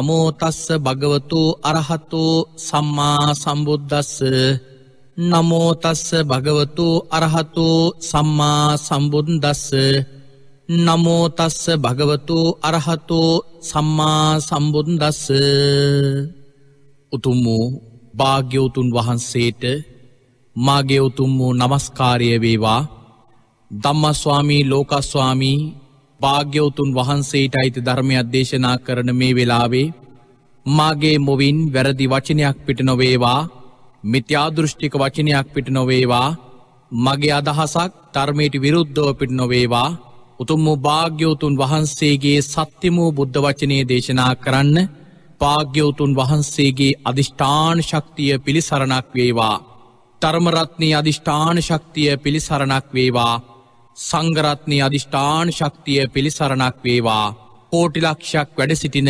නමෝතස්ස භගවතු අරහතෝ සම්මා සම්බුද්ධස්ස නමෝතස්ස භගවතු අරහතෝ සම්මා සම්බුන්දස්ස නමෝතස්ස භගවතු අරහතෝ සම්මා සම්බුන්දස්ස උතුම් වූ භාග්‍යවතුන් වහන්සේට මාගේ උතුම් වූ නමස්කාරය වේවා දම්මස්වාමී ලෝකස්වාමී භාග්‍යවතුන් වහන්සේට අයිති ධර්මයක් දේශනා කරන මේ වෙලාවේ මාගේ මොවින් වැරදි වචනයක් පිට නොවේවා මිත්‍යාදෘෂ්ටික වචනයක් පිට නොවේවා මගේ අදහසක් ධර්මයට විරුද්ධව පිට නොවේවා උතුම් වූ භාග්‍යවතුන් වහන්සේගේ සත්‍යම වූ බුද්ධ වචනය දේශනා කරන්න භාග්‍යවතුන් වහන්සේගේ අධිෂ්ඨාන ශක්තිය පිළිසරණක් වේවා. ධර්මරත්නී අධිෂ්ඨාන ශක්තිය පිළිසරණක් වේවා සංගරත්නය අධිෂ්ඨාන ශක්තිය පිළිසරණක් වේවා කෝටිලක්ෂයක් වැඩ සිටින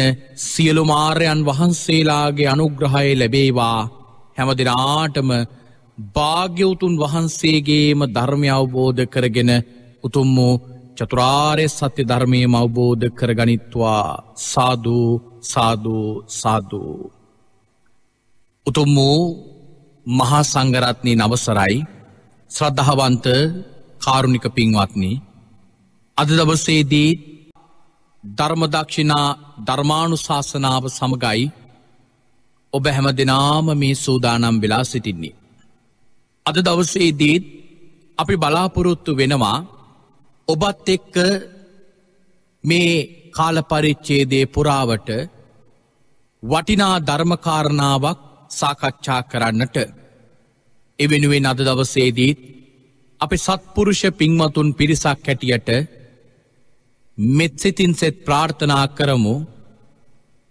සියලු මාර්යන් වහන්සේලාගේ අනුග්‍රහය ලැබේවා හැමදිනාටම භාග්‍යවතුන් වහන්සේගේම ධර්මය අවබෝධ කරගෙන උතුම් වූ චතුරාර්ය සත්‍ය ධර්මයම අවබෝධ කරගනිත්වා සාධූ සාධූ සාධූ. උතුම් වූ මහා සංගරත්නී නවසරයි ශ්‍රද්ධහවන්ත කාරුණික පින්වත්නි අද දවසේදී ධර්මදක්ෂිනා ධර්මාණු ශාසනාව සමගයි ඔබ හැම දෙනාම මේ සූදානම් වෙලා සිටින්නේ. අද දවසේදීත් අපි බලාපොරොත්තු වෙනවා ඔබත් එක්ක මේ කාලපරිච්චේදේ පුරාවට වටිනා ධර්මකාරණාවක් සාකච්ඡා කරන්නට එවෙනුවෙන් අද දවසේදීත් අපි සත්පුරුෂ පින්වතුන් පිරිසක් හැටියට මෙත්සිතින් සෙත් ප්‍රාර්ථනා කරමු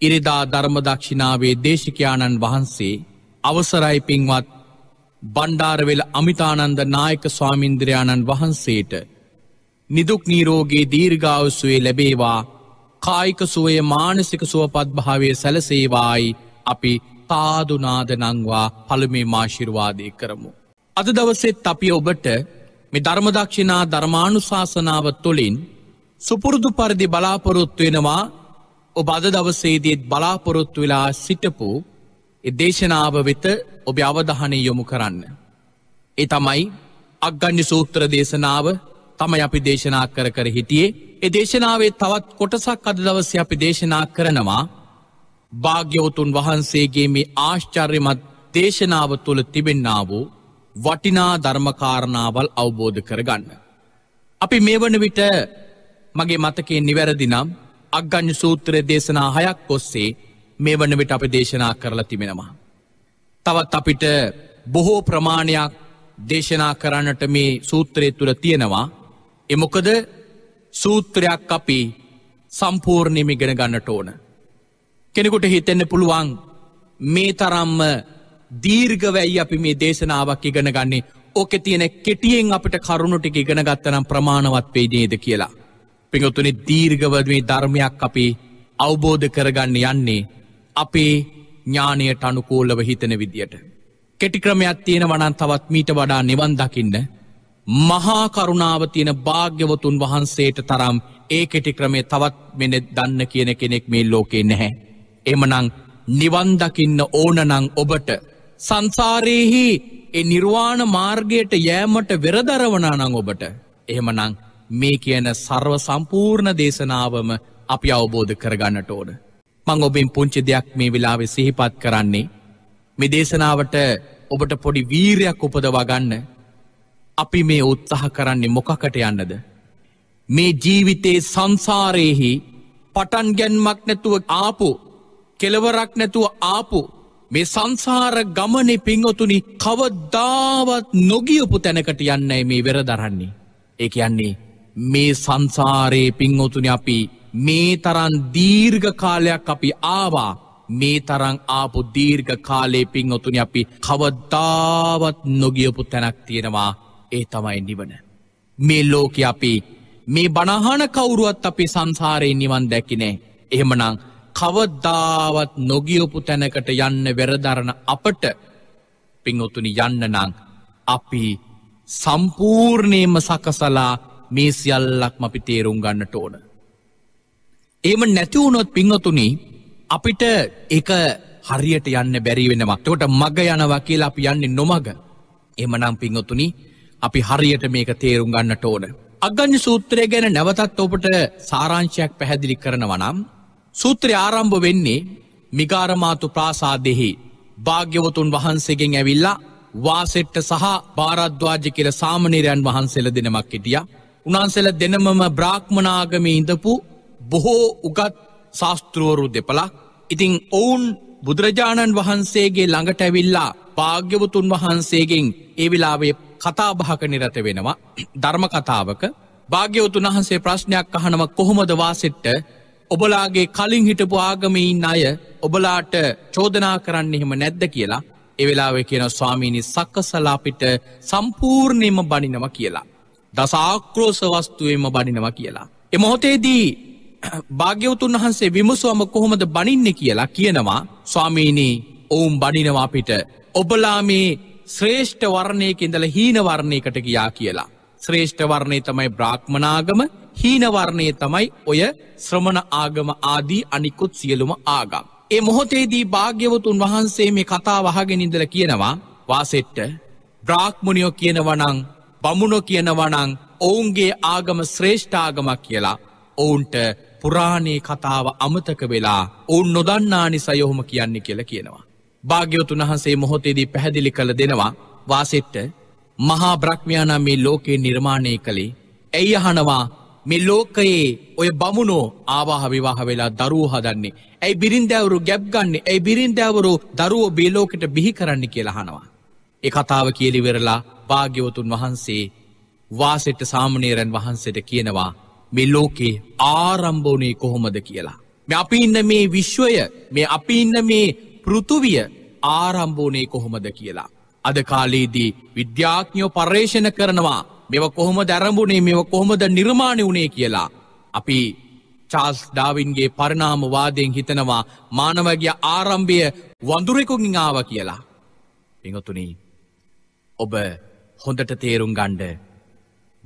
ඉරිදා ධර්මදක්ෂිනාවේ දේශිකයාණන් වහන්සේ අවසරයි පින්වත් බණ්ඩාරවෙල අමිතානන්ද නායක ස්වාමින්ද්‍රයාණන් වහන්සේට නිදුක් නීරෝගේ දීර්ගාවසුවේ ලැබේවා කායික සුවය මානසික සුවපත්භාවය සැලසේවායි අපි තාදුනාද නංවා පළමේ මාශිර්වාදය කරමු. අද දවසෙත් අපි ඔබට මේ ධර්මදක්ෂිනා ධර්මානුශාසනාව තුළින් සුපුරුදු පරිදි බලාපොරොත්තු වෙනවා ඔබ අද දවසේදීත් බලාපොරොත්තු වෙලා සිටපු දේශනාව වෙත ඔබ අවධහනය යොමු කරන්න. ඒ තමයි අක්ගන්න සූත්‍ර දේශනාව තමයි අපි දේශනා කර කර හිටියේ ඒ දේශනාවේ තවත් කොටසක් අද දවස අපි දේශනා කරනවා භාග්‍යවතුන් වහන්සේගේ මේ ආශ්චර්යමත් දේශනාව තුළ තිබෙන්න්නා වූ වටිනා ධර්මකාරණාවල් අවබෝධ කරගන්න. අපි මේ වන විට මගේ මතකේ නිවැරදි නම් අක්ගඥ සූත්‍රය දේශනා හයක් ඔස්සේ මේ වන විට අපි දේශනා කරලා තිබෙනවා. තවත් අපිට බොහෝ ප්‍රමාණයක් දේශනා කරන්නට මේ සූත්‍රය තුළ තියෙනවා එමොකද සූත්‍රයක් අපි සම්පූර්ණයමි ගෙනගන්නට ඕන. කෙනෙකුට හිතෙන්න පුළුවන් මේ තරම්ම දීර්ගවැයි අපි මේ දේශනාවක් ඉගෙන ගන්නේ ඕක තියෙන කෙටියෙන් අපට කරුණුටික ඉගෙන ගත්තනම් ප්‍රමාණවත් වේදේද කියලා. පිඟොතුනි දීර්ගවදමේ ධර්මයක් අපි අවබෝධ කරගන්න යන්නේ අපේ ඥානයට අනුකූලව හිතන විදියට. කෙටික්‍රමයක් තියෙන වනන් තවත් මීට වඩා නිවන් දකින්න මහා කරුණාව තියෙන භාග්‍යවතුන් වහන්සේට තරම් ඒ කෙටික්‍රමේ තවත් මෙන දන්න කියන කෙනෙක් මේ ලෝකෙ නැහැ. එමනං නිවන්දකින්න ඕනනං ඔබට සංසාරයෙහි ඒ නිර්වාණ මාර්ගයට යෑමට වෙරදරවනානං ඔබට එහෙමනං මේ කියන සර්ව සම්පූර්ණ දේශනාවම අපි අවබෝධ කරගන්නට ඕන. මං ඔබෙන් පුංචි දෙයක් මේ වෙලාවෙ සිහිපත් කරන්නේ. මේ දේශනාවට ඔබට පොඩි වීරයක් උපද වගන්න අපි මේ උත්සාහ කරන්නේ මොකකට යන්නද. මේ ජීවිතයේ සංසාරයෙහි පටන් ගැන්මක් නැතුව ආපු කෙලවරක් නැතුව ආපු මේ සංසාර ගමනෙ පිංහොතුනි කවදාවත් නොගියපු තැනකට යන්නයි මේ වෙර දරන්නේ. ඒ කියන්නේ මේ සංසාරයේ පිංහොතුනි අපි මේ තරන් දීර්ඝ කාලයක් අපි ආවා මේ තරං ආපු දීර්ඝ කාලේ පිංහොතුනි අපි කවදාවත් නොගියපු තැනක් තියෙනවා ඒ තමයි නිවන. මේ ලෝක අපි මේ බණහන කවුරුවත් අපි සංසාරයෙන් නිවන් දැකිනේ. එහෙමනං කවදාවත් නොගියොපු තැනකට යන්න වෙරදරන අපට පිංඔතුනි යන්න නං අපි සම්පූර්ණයම සකසලා මේ සියල්ලක්ම අපි තේරුම් ගන්නට ඕන. ඒම නැතිවුණොත් පිංහතුනි අපිට එක හරියට යන්න බැරිවෙනවා තොට මග යනවා කියලා අපි යන්නේ නොමග එමනම් පිංහතුනි අපි හරියට මේක තේරුම් ගන්නට ඕන. අගන්න සූත්‍රය ගැන නැවතත් ඔපට සාරංශයක් පැහැදිලි කරනවනම් සූත්‍රය ආරම්භ වෙන්නේ මිගාරමාතු ප්‍රාසාදෙහි භාග්‍යවතුන් වහන්සේගෙන් ඇවිල්ලා වාසෙට්ට සහ භාරද්වාජ කියල සාමනීරයන් වහන්සේල දෙනමක් හිටිය. උනාන්සෙල දෙනමම බ්‍රාක්්මනාගම ඉඳපු බොහෝ උගත් ශාස්තෘවරු දෙපලා ඉතිං ඔවුන් බුදුරජාණන් වහන්සේගේ ළඟට ඇවිල්ලා භාග්‍යවතුන් වහන්සේගෙන් ඒ විලාවේ කතාබහක නිරත වෙනවා ධර්ම කතාවක භාග්‍යවතුන් වහන්සේ ප්‍රශ්නයක් අහනව කොහොමද වාසෙට්ට ඔබලාගේ කලින් හිටපු ආගමයින් අය ඔබලාට චෝදනා කරන්න එහෙම නැද්ද කියලා එවෙලාවෙ කියන ස්වාමීණි සක්කසලාපිට සම්පූර්ණයම බනිනව කියලා. දසාක්‍රෝස වස්තුවෙන්ම බනිනව කියලා. එමොහොතේදී භාග්‍යවතුන් වහන්සේ විමසුවම කොහොමද බනින්න කියලා කියනවා ස්වාමීණී ඔවුම් බනිනවා පිට ඔබලා මේ ශ්‍රේෂ්ඨ වර්ණයක ඉඳල හීනවර්ණයකට ගියා කියලා. ශ්‍රේෂ්ඨ වර්ණය තමයි බ්‍රාක්්මනාගම හීනවර්ණය තමයි ඔය ශ්‍රමණ ආගම ආදී අනිකුත් සියලුම ආගම්. ඒ මොහොතේදී භාග්‍යවතුන් වහන්සේ මේ කතා වහගෙනින්දල කියනවා වාසෙට්ට බ්‍රාක්්මණියෝ කියනවනං බමුණො කියනවනං ඔවුන්ගේ ආගම ශ්‍රේෂ්ඨාගමක් කියලා ඔවුන්ට පුරාණයේ කතාව අමතක වෙලා ඔවුන් නොදන්නානි සයොහොම කියන්නේ කියල කියනවා. භාග්‍යවතුන් වහන්සේ මොහොතේදී පැහැදිලි කළ දෙනවා වාසෙට්ට මහා බ්‍රක්්මයානා මේ ලෝකයේ නිර්මාණය කළේ ඇයි අහනවා මේ ලෝකයේ ඔය බමුණෝ ආවාහ විවාහ වෙලා දරුවෝ හදන්නේ. ඇයි බිරින්දෑවරු ගැබ් ගන්න ඇයි බිරින්දෑවරු දරුවෝ බේලෝකට බිහි කරන්න කියලහනවා. ඒ කතාව කියලි වෙරලා භාග්‍යවතුන් වහන්සේ වාසෙට සාමනේරන් වහන්සට කියනවා මේ ලෝකේ ආරම්භෝනේ කොහොමද කියලා. මෙ අපි ඉන්න මේ විශ්වය මේ අපි ඉන්න මේ පෘතුවිය ආරම්භෝනේ කොහොමද කියලා. අද කාලේදී විද්‍යාඥෝ පර්ේෂණ කරනවා මෙව කොහොම දැරඹුණේ මෙව කොහොමද නිර්මාණය වුණේ කියලා. අපි චාස් ඩාවින්ගේ පරිණාමවාදයෙන් හිතනවා මානවගේ ආරම්භය වඳුරෙකුගින් ආව කියලා. පිඟතුනි ඔබ හොඳට තේරුම් ගණ්ඩ.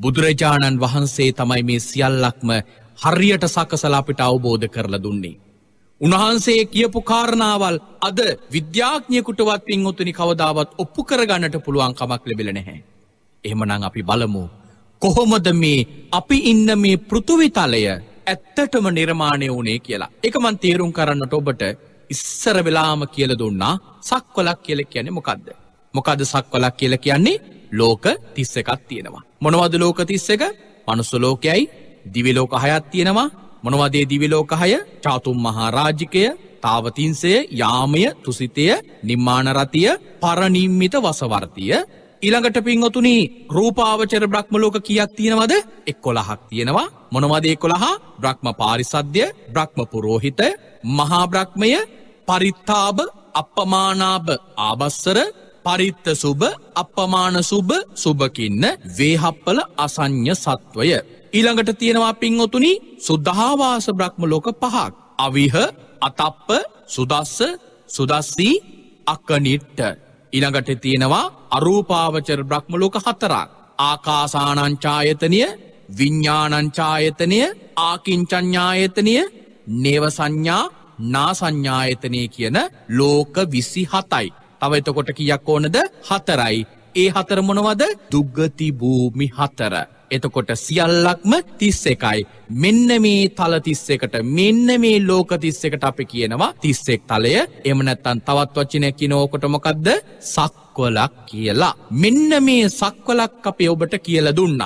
බුදුරජාණන් වහන්සේ තමයි මේ සියල්ලක්ම හරියට සකසලාපිට අවබෝධ කරල දුන්නේ. උන්වහන්සේ කියපු කාරණාවල් අද විද්‍යාඥයකුටවත් පින් උතුනි කවදාවත් ඔප්පු කරගන්නට පුළුවන් කමක් ලෙබෙල නැහැ. එහෙමනං අපි බලමු. කොහොමද මේ අපි ඉන්න මේ පෘතුවිතලය ඇත්තටම නිර්මාණය වනේ කියලා. එක මන් තේරුම් කරන්නට ඔබට ඉස්සර වෙලාම කියල දුන්නා සක්වලක් කියල කියන්නේ මොකක්ද. මොකද සක්වලක් කියල කියන්නේ ලෝක තිස්ස එකත් තියෙනවා. මොනවද ලෝක තිස්ස එක මනුස්සලෝකයයි දිවිලෝක හයත් තියෙනවා මොනවදේ දිවිලෝකහය චාතුම් මහාරාජිකය තාවතින්සය යාමය තුසිතය නිර්මාණරතිය පරනිම්මිත වසවර්තිය ඊළඟට පින්වතුනි රූපාවචර බ්‍රහ්මලෝක කියක් තියෙනවද එක්කොළහක් තියෙනවා මොනවද එකොළහා බ්‍රහ්ම පාරිසද්‍ය බ්‍රහ්ම පුරෝහිත මහා බ්‍රහ්මය පරිත්තාබ අපමානාබ ආබස්සර පරිත්ත සුභ අපමාන සුභ සුභකින්න වේහප්පල අසං්ඥ සත්වය. ඊළඟට තියෙනවා පින්වතුනි සුද්ධාවාස බ්‍රහ්ම ලෝක පහක්. අවිහ අතප්ප සුදස්ස සුදස්සී අකනිට්ට. ඉළඟට තියෙනවා අරූපාවචර බ්‍රහ්මලෝක හතරක්. ආකාසානංචායතනය විඤ්ඥානංචායතනය ආකින්චඥායතනය නේව සංඥා නාසඥායතනය කියන ලෝක විසි හතයි. තව එතකොට කියක් ඕනද හතරයි. ඒ හතර මොනවද දුග්ගති භූමි හතර. එතකොට සියල්ලක්ම තිස්ස එකයි. මෙන්න මේ තල තිස්ස එකට මෙන්න මේ ලෝක තිස්ස එකට අපි කියනවා තිස්සෙක් තලය එමනැත්තන් තවත් වචනයකි නෝකොට මොකක්ද සක්වලක් කියලා. මෙන්න මේ සක්වලක් අපේ ඔබට කියල දුන්න.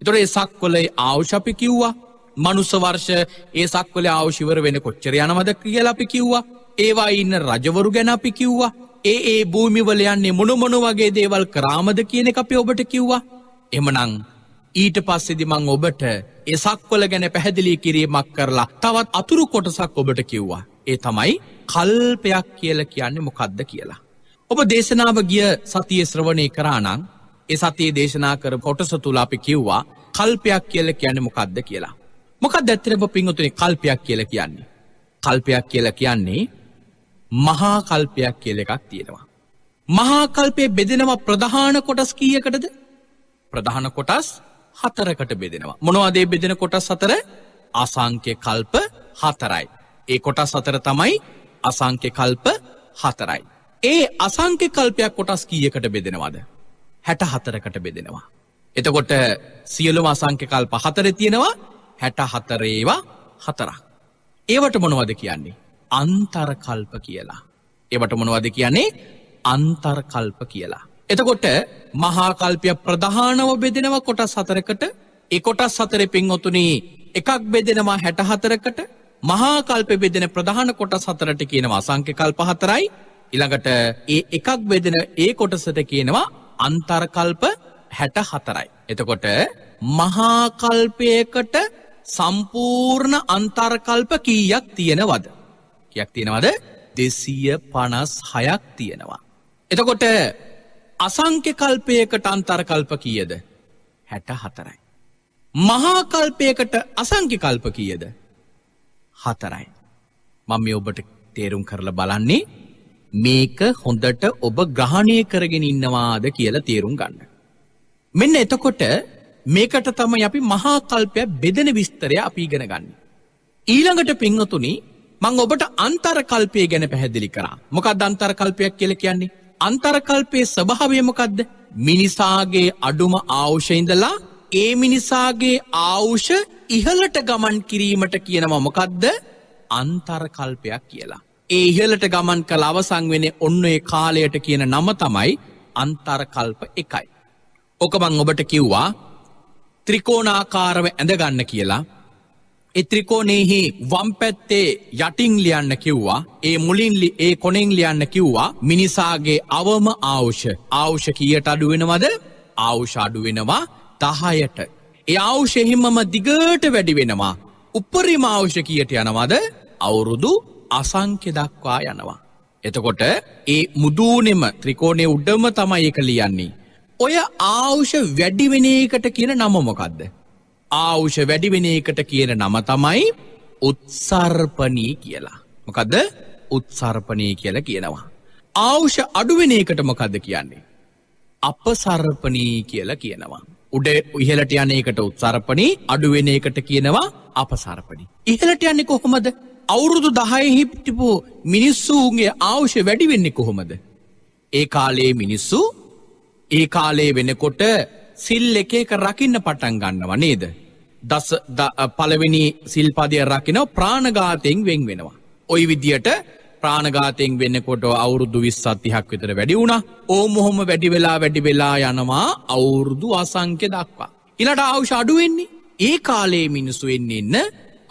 එතොරේ සක්වලයි ආවශපි කිව්වා මනුසවර්ෂ ඒ සක්වල ආවශිවර වෙන කොච්චර යනවද කියලා අපි කිව්වා. ඒවා ඉන්න රජවරු ගැන අපි කිව්වා. ඒ ඒ භූමිවලයන්නේ මොනමොන වගේ දේවල් කරාමද කියන අපේ ඔබට කිව්වා. එමනං ඊට පස්සෙදි මං ඔබට එසක්වල ගැන පැහැදිලි කිරීමක් කරලා තවත් අතුරු කොටසක් ඔබට කිව්වා. ඒ තමයි කල්පයක් කියල කියන්නේ මොකක්ද කියලා. ඔබ දේශනාව ගිය සතිය ශ්‍රවණය කරානං ඒ සතියේ දේශනා කර කොටස තුළ අපි කිව්වා කල්පයක් කියල කියන මොකක්ද කියලා. මොකක් දැත්තරම පිංහතුනි කල්පයක් කියල කියන්නේ. කල්පයක් කියල කියන්නේ මහා කල්පයක් කියල එකක් තියෙනවා. මහාකල්පය බෙදෙනවා ප්‍රධාන කොටස් කීයකටද ප්‍රධාන කොටස් හතරකට බෙදෙනවා. මොනවාදේ බෙදෙන කොටස් සතර අසංක්‍ය කල්ප හතරයි. ඒ කොටස් අතර තමයි අසංක්‍ය කල්ප හතරයි. ඒ අසංක්‍ය කල්පයක් කොටස් කීයකට බෙදෙනවාද. හැට හතරකට බෙදෙනවා. එතකොට සියලුම අසංක්‍ය කල්ප හතර තියෙනවා හැට හතරේවා හතරක්. ඒවට මොනවද කියන්නේ. අන්තර්කල්ප කියලා. ඒවට මොනවද කියන්නේ අන්තර්කල්ප කියලා. එතකොට මහාකල්පය ප්‍රධානව බෙදෙනව කොටස් හතරකට එකොටස් හතර පින්වතුනී එකක් බෙදෙනවා හැටහතරකට මහාකල්ප බෙදෙන ප්‍රධාන කොටස් හතරට කියනවා සංකකල් පහතරයි ඉළඟට ඒ එකක් බෙදෙන ඒ කොටසට කියනවා අන්තර්කල්ප හැට හතරයි. එතකොට මහාකල්පයකට සම්පූර්ණ අන්තර්කල්ප කීයක් තියෙනවද. කියක් තියෙනවද දෙසීය පනස් හයක් තියෙනවා. එතකොට අසංක්‍ය කල්පයකට අන්තර්කල්ප කියද හැට හතරයි. මහාකල්පයකට අසංකි කල්ප කියද හතරයි. මම ඔබට තේරුම් කරල බලන්නේ මේක හොඳට ඔබ ග්‍රහණය කරගෙන ඉන්නවාද කියලා තේරුම් ගන්න. මෙන්න එතකොට මේකට තමයි අපි මහාකල්පය බෙදෙන විස්තරය අපි ඉගෙන ගන්න. ඊළඟට පිංහතුනි මං ඔබට අන්තර කල්පය ගැන පැහැදිලි කරා මොකක් අන්තර කල්පයක් කියල කියන්නේ අන්තර්කල්පයේ ස්වභාවය මොකද්ද? මිනිසාගේ අඩුම ආවුෂ ඉඳලා ඒ මිනිසාගේ ආවුෂ ඉහළට ගමන් කිරීමට කියනවා මොකද්ද? අන්තර්කල්පයක් කියලා. ඒ ඉහළට ගමන් කළ අවසන් වෙන්නේ ඔන්න ඒ කාලයට කියන නම තමයි අන්තර්කල්ප එකයි. ඔක මං ඔබට කිව්වා ත්‍රිකෝණාකාරව ඇඳගන්න කියලා එත්‍රිකෝනෙහි වම්පැත්තේ යටිං ලියන්න කිව්වා ඒ මුලින්ලි ඒ කොනෙන් ලියන්න කිව්වා මිනිසාගේ අවම ආවුෂ ආවුෂ කියට අඩුවෙනවද ආවුෂ අඩුවෙනවා තහයට. ඒ අවුෂෙහිමම දිගට වැඩි වෙනවා. උපරිම අවුෂ කියට යනවද අවුරුදු අසංක්‍ය දක්වා යනවා. එතකොට ඒ මුදූනෙම ත්‍රිකෝණය උඩම තමයි එක ලියන්නේ. ඔය ආවුෂ වැඩිවෙන එකට කියන නමමොකක්ද. ආවුෂ වැඩිවෙන එකට කියන නම තමයි උත්සර්පනී කියලා. මොකදද උත්සර්පනී කියල කියනවා. ආවුෂ අඩුවෙන එකට මොකද කියන්නේ. අප සර්පනී කියලා කියනවා. උඩ ඉහලට යන එකට උත්සර්පනී අඩුවෙන එකට කියනවා අප සර්පනි. ඉහලට යන්නේ කොහොමද අවුරුදු දහය හිප්ටිපු මිනිස්සූන්ගේ ආවුෂ වැඩිවෙන්නේ කොහොමද. ඒ කාලයේ මිනිස්සු ඒ කාලේ වෙනකොට සිල් එක එක රකින්න පටන් ගන්නවා නේද. දස පළවෙනි සිල්පදය රකිනව ප්‍රාණගාතයෙන් වෙන් වෙනවා. ඔයි විදියට ප්‍රාණගාතයෙන් වෙන්නකොට අවුරුදු විස්සත්තිහක් විතර වැඩි වුණ ඕ මොහොම වැඩි වෙලා වැඩි වෙලා යනවා අවුරුදු අසංක්‍ය දක්වා. ඉලට අවුෂ අඩුවෙන්නේ ඒ කාලයේ මිනිසු වෙන්න එන්න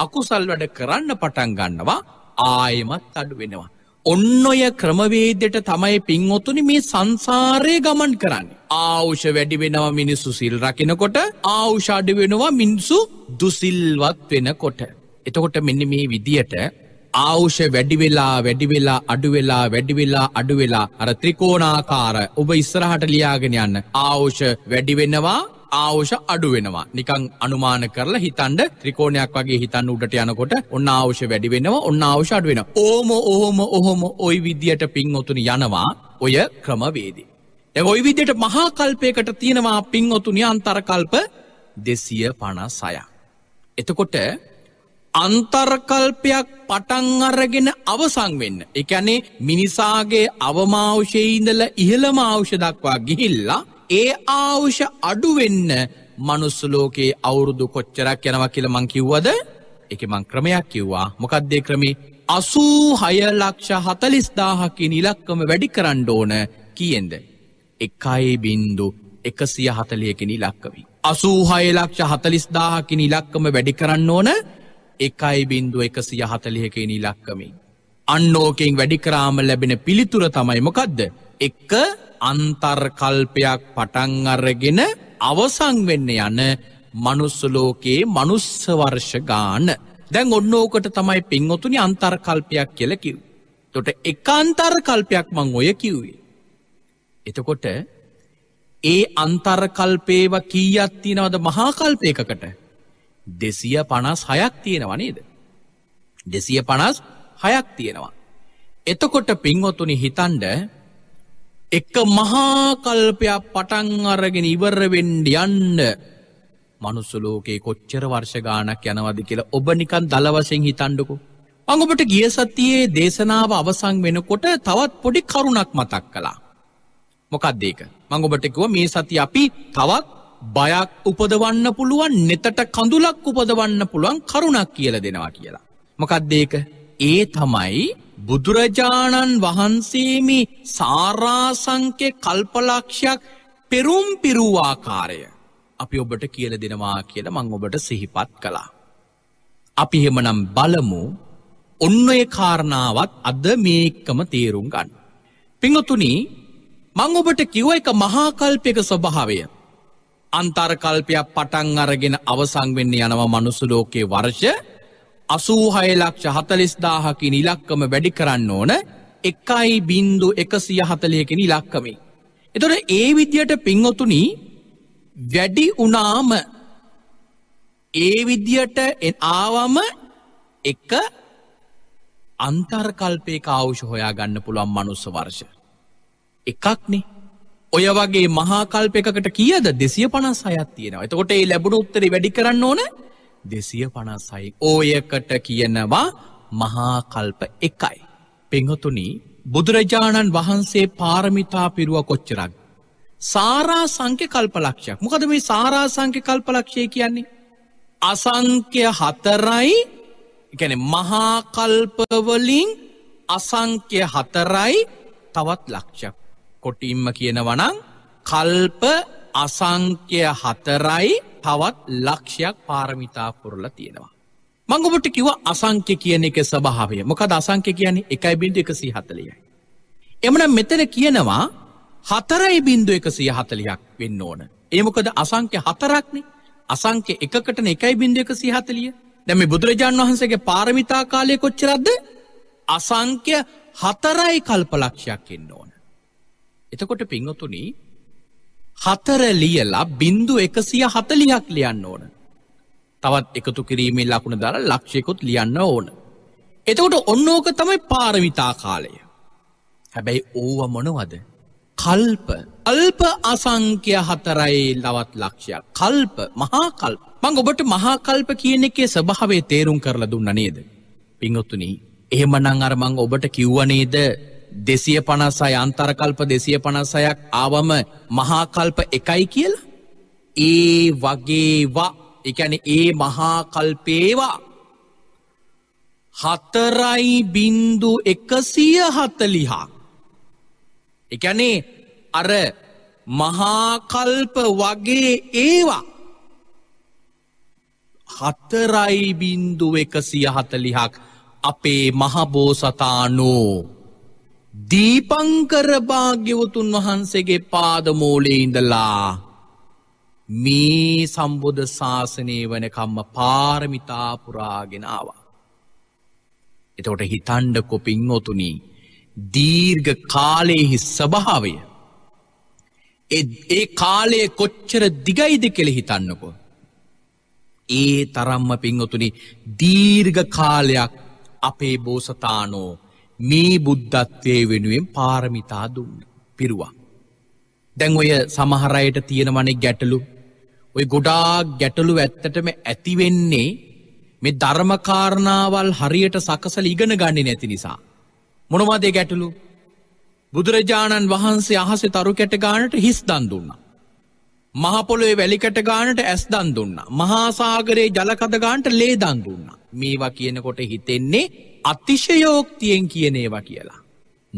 අකුසල් වැඩ කරන්න පටන් ගන්නවා ආයමත් අඩු වෙනවා. ඔන්න ඔය ක්‍රමවේදයට තමයි පින්වොතුනි මේ සංසාරය ගමන් කරන්න. ආවුෂ වැඩි වෙනවා මිනිස්සු සිල් රකිනකොට ආවුෂාඩි වෙනවා මිනිසු දුසිල්වත් වෙනකොට. එතකොට මෙන්න මේ විදියට ආවුෂ වැඩිවෙලා වැඩිවෙලා අඩුවෙලා වැඩිවෙලා අඩුවෙලා අර ත්‍රිකෝණාකාර ඔබ ඉස්සරහට ලියාගෙන යන්න ආවුෂ වැඩිවෙනවා ආවුෂ අඩු වෙනවා. නිකන් අනුමාන කරලා හිතන්න ත්‍රිකෝණයක් වගේ හිතන්න උඩට යනකොට ඔන්න ආවුෂ වැඩි වෙනවා. ඔන්න ආවුෂ අඩු වෙනවා. ඕම ඔහොම ඔහොම ওই විදියට පින්ඔතුනි යනවා ඔය ක්‍රමවේදී. දැන් ওই විදියට මහා කල්පයකට තියෙනවා පින්ඔතුනි අන්තර කල්ප 256ක්. එතකොට අන්තර්කල්පයක් පටන් අරගෙන අවසං වෙන්න. එකැනේ මිනිසාගේ අවමාවශයඉඳල ඉහළම අවෂ දක්වා ගිහිල්ලා ඒ ආවුෂ අඩුවෙන්න මනුස්සලෝකයේ අවුරුදු කොච්චරක් යනව කියල මං කිව්වද එක මං ක්‍රමයක් කිව්වා මොකක්දේ ක්‍රමේ අසූ හයලක්ෂ හතලිස් දාහකින් ඉලක්කම වැඩි කරන්න ඕන කියෙන්ද. එකයි බින්දු එකසිය හතලියකෙන ඉලක්කවී. අසූහය ලක්ෂ හතලිස් දාහකින් ඉලක්කම වැඩි කරන්න ඕන එකයි බින්දු එකසිය හතලියකෙන ඉලක්කමින්. අන්නෝකෙන් වැඩිකරාම ලැබෙන පිළිතුර තමයි මොකක්ද එක අන්තර්කල්පයක් පටංගරගෙන අවසංවෙන්න යන මනුස්සලෝකයේ මනුස්සවර්ෂ ගාන දැන් ඔන්න ඕකට තමයි පින්වතුනි අන්තර්කල්පයක් කියලකිව්. තොට එක අන්තර්කල්පයක් මං ඔය කිව්වේ. එතකොට ඒ අන්තර්කල්පේව කීයක් තියෙනවද මහාකල්පයකකට දෙසිය පනස් හයක් තියෙනවා නේද. දෙසිය පනස් හයක් තියෙනවා. එතකොට පින්වතුනි හිතන්ඩ එක මහාකල්පයක් පටන් අරගෙන ඉවරවෙන්ඩ යන්න මනුස්සලෝකේ කොච්චර වර්ෂගානක් යනවද කියලා ඔබ නිකන් දලවසෙන් හිතන්ඩකු. අඟුබට ගිය සතියේ දේශනාව අවසං වෙනකොට තවත් පොඩි කරුණක් මතක් කලා. මොකක්දේක මංගුබටකුව මේ සති අපි තවත් බයක් උපදවන්න පුළුවන් නෙතට කඳුලක් උපදවන්න පුළුවන් කරුණක් කියල දෙනවා කියලා. මොකක්දේක ඒ තමයි බුදුරජාණන් වහන්සේමි සාරාසංකය කල්පලක්ෂයක් පෙරුම් පිරුවාකාරය අපි ඔබට කියල දෙනවා කියල මං ඔබට සිහිපත් කළා. අපි හෙමනම් බලමු ඔන්න ඒ කාරණාවත් අද මේක්කම තේරුම් ගන්න. පිංහතුනි මං ඔබට කිව්ව එක මහාකල්පයක ස්වභාවය. අන්තර්කල්පයක් පටන් අරගෙන අවසංවෙන්න යනවා මනුසුලෝකයේ වර්ෂ අසූහය ලක්ෂ හතලිස්දාහකින් ඉලක්කම වැඩි කරන්න ඕන එකයි බින්දු එකසිය හතලයකෙන ඉලක්කමේ. එතොට ඒ විදියට පින්වතුනි වැඩි උනාම ඒ විදියට ආවම එක අන්තර්කල්පය කවුෂ හොයා ගන්න පුළුවන් මනුස්ස වර්ෂ. එකක්නේ ඔය වගේ මහාකල්ප එකකට කියද දෙසිය පනස් අයත් තියෙනවා එතකොට ඒ ලැබුණු උත්තර වැඩි කරන්න ඕන දෙසිය පනස්සයි. ඕයකට කියනවා මහාකල්ප එකයි. පෙහතුනි බුදුරජාණන් වහන්සේ පාරමිතා පිරුව කොච්චරක්. සාරා සංක්‍ය කල්පලක්ෂයක් මොකද මේ සාරා සංක්‍ය කල්පලක්ෂය කියන්නේ. අසංක්‍ය හතරයි ගැන මහාකල්පවලින් අසංක්‍ය හතරයි තවත් ලක්ෂක්. කොටිම්ම කියනවනං කල්ප අසංක්‍ය හතරයි තවත් ලක්ෂයක් පාරමිතා පුරල තියෙනවා. මංගොබට කිව අසංක්‍ය කියන එක ස්භාවය මොකද අසංක්‍ය කියන්නේ එකයි බිඳ එකසී හතලියයි. එමන මෙතන කියනවා හතරයි බින්දු එකසිය හතලියක් වෙන්න ඕන. ඒමොකද අසංක්‍ය හතරක්නේ අසංක්‍ය එකකට එකයි බින්දු එකසිී හතලිය දැම බුදුරජාණන් වහන්සේගේ පාරමිතා කාලය කොච්චරද අසංක්‍ය හතරයි කල්පලක්ෂයක් එන්න ඕන. එතකොට පිංහතුනී හතර ලියලා බින්දු එකසිය හතලියක් ලියන්න ඕන. තවත් එකතු කිරීමේ ලකුණ දර ලක්ෂයකුත් ලියන්න ඕන. එතකොට ඔන්නෝක තමයි පාරවිතා කාලය. හැබැයි ඕව මොනවද. කල්ප අල්ප අසංක්‍ය හතරයි ලවත් ලක්ෂයක් කල්ප මහාකල් මං ඔබට මහාකල්ප කියන එකේ ස්භාවේ තේරුම් කරලා දුන්න නේද. පිංහොත්තුනී එහෙමනං අරමං ඔබට කිව්වනේද දෙසිය පනස්සයි අන්තරකල්ප දෙසිය පනස්සයක් ආවම මහාකල්ප එකයි කියල ඒ වගේවා එකැන ඒ මහාකල්පේවා හතරයි බින්දු එකසිය හතලිහා එකැනේ අර මහාකල්ප වගේ ඒවා හතරයි බින්දු එකසිය හතලිහක් අපේ මහබෝසතානෝ දීපංකර භාග්‍යවතුන් වහන්සේගේ පාදමූලේ ඉඳලා මේ සම්බුද්ධ ශාසනය වනකම්ම පාරමිතා පුරාගෙනවා. එතකොට හිතන්ඩ කොපින්වතුනි දීර්ඝ කාලයෙහි ස්වභාවය ඒ කාලයේ කොච්චර දිගයිද කෙළ හිතන්නකෝ. ඒ තරම්ම පින්වතුනි දීර්ඝ කාලයක් අපේ බෝසතානෝ මේ බුද්ධත්වය වෙනුවෙන් පාරමිතා දුන්න පිරුවා. දැන් ඔය සමහරයට තියෙනවනේ ගැටලු ඔය ගොඩාක් ගැටලු ඇත්තටම ඇතිවෙන්නේ මේ ධර්මකාරණාවල් හරියට සකසල ඉගෙන ගන්නේ නැති නිසා. මොනවාදේ ගැටලු බුදුරජාණන් වහන්සේ අහස තරු කැට ගානට හිස් දන් දුන්න. මහපොළොේ වැලිකට ගානට ඇස් දන් දුන්න. මහාසාගරයේ ජලකද ගාන්ට ලේ දන් දුන්න. මේවා කියනකොට හිතෙන්නේ අතිශයෝක්තියෙන් කියනේවා කියලා.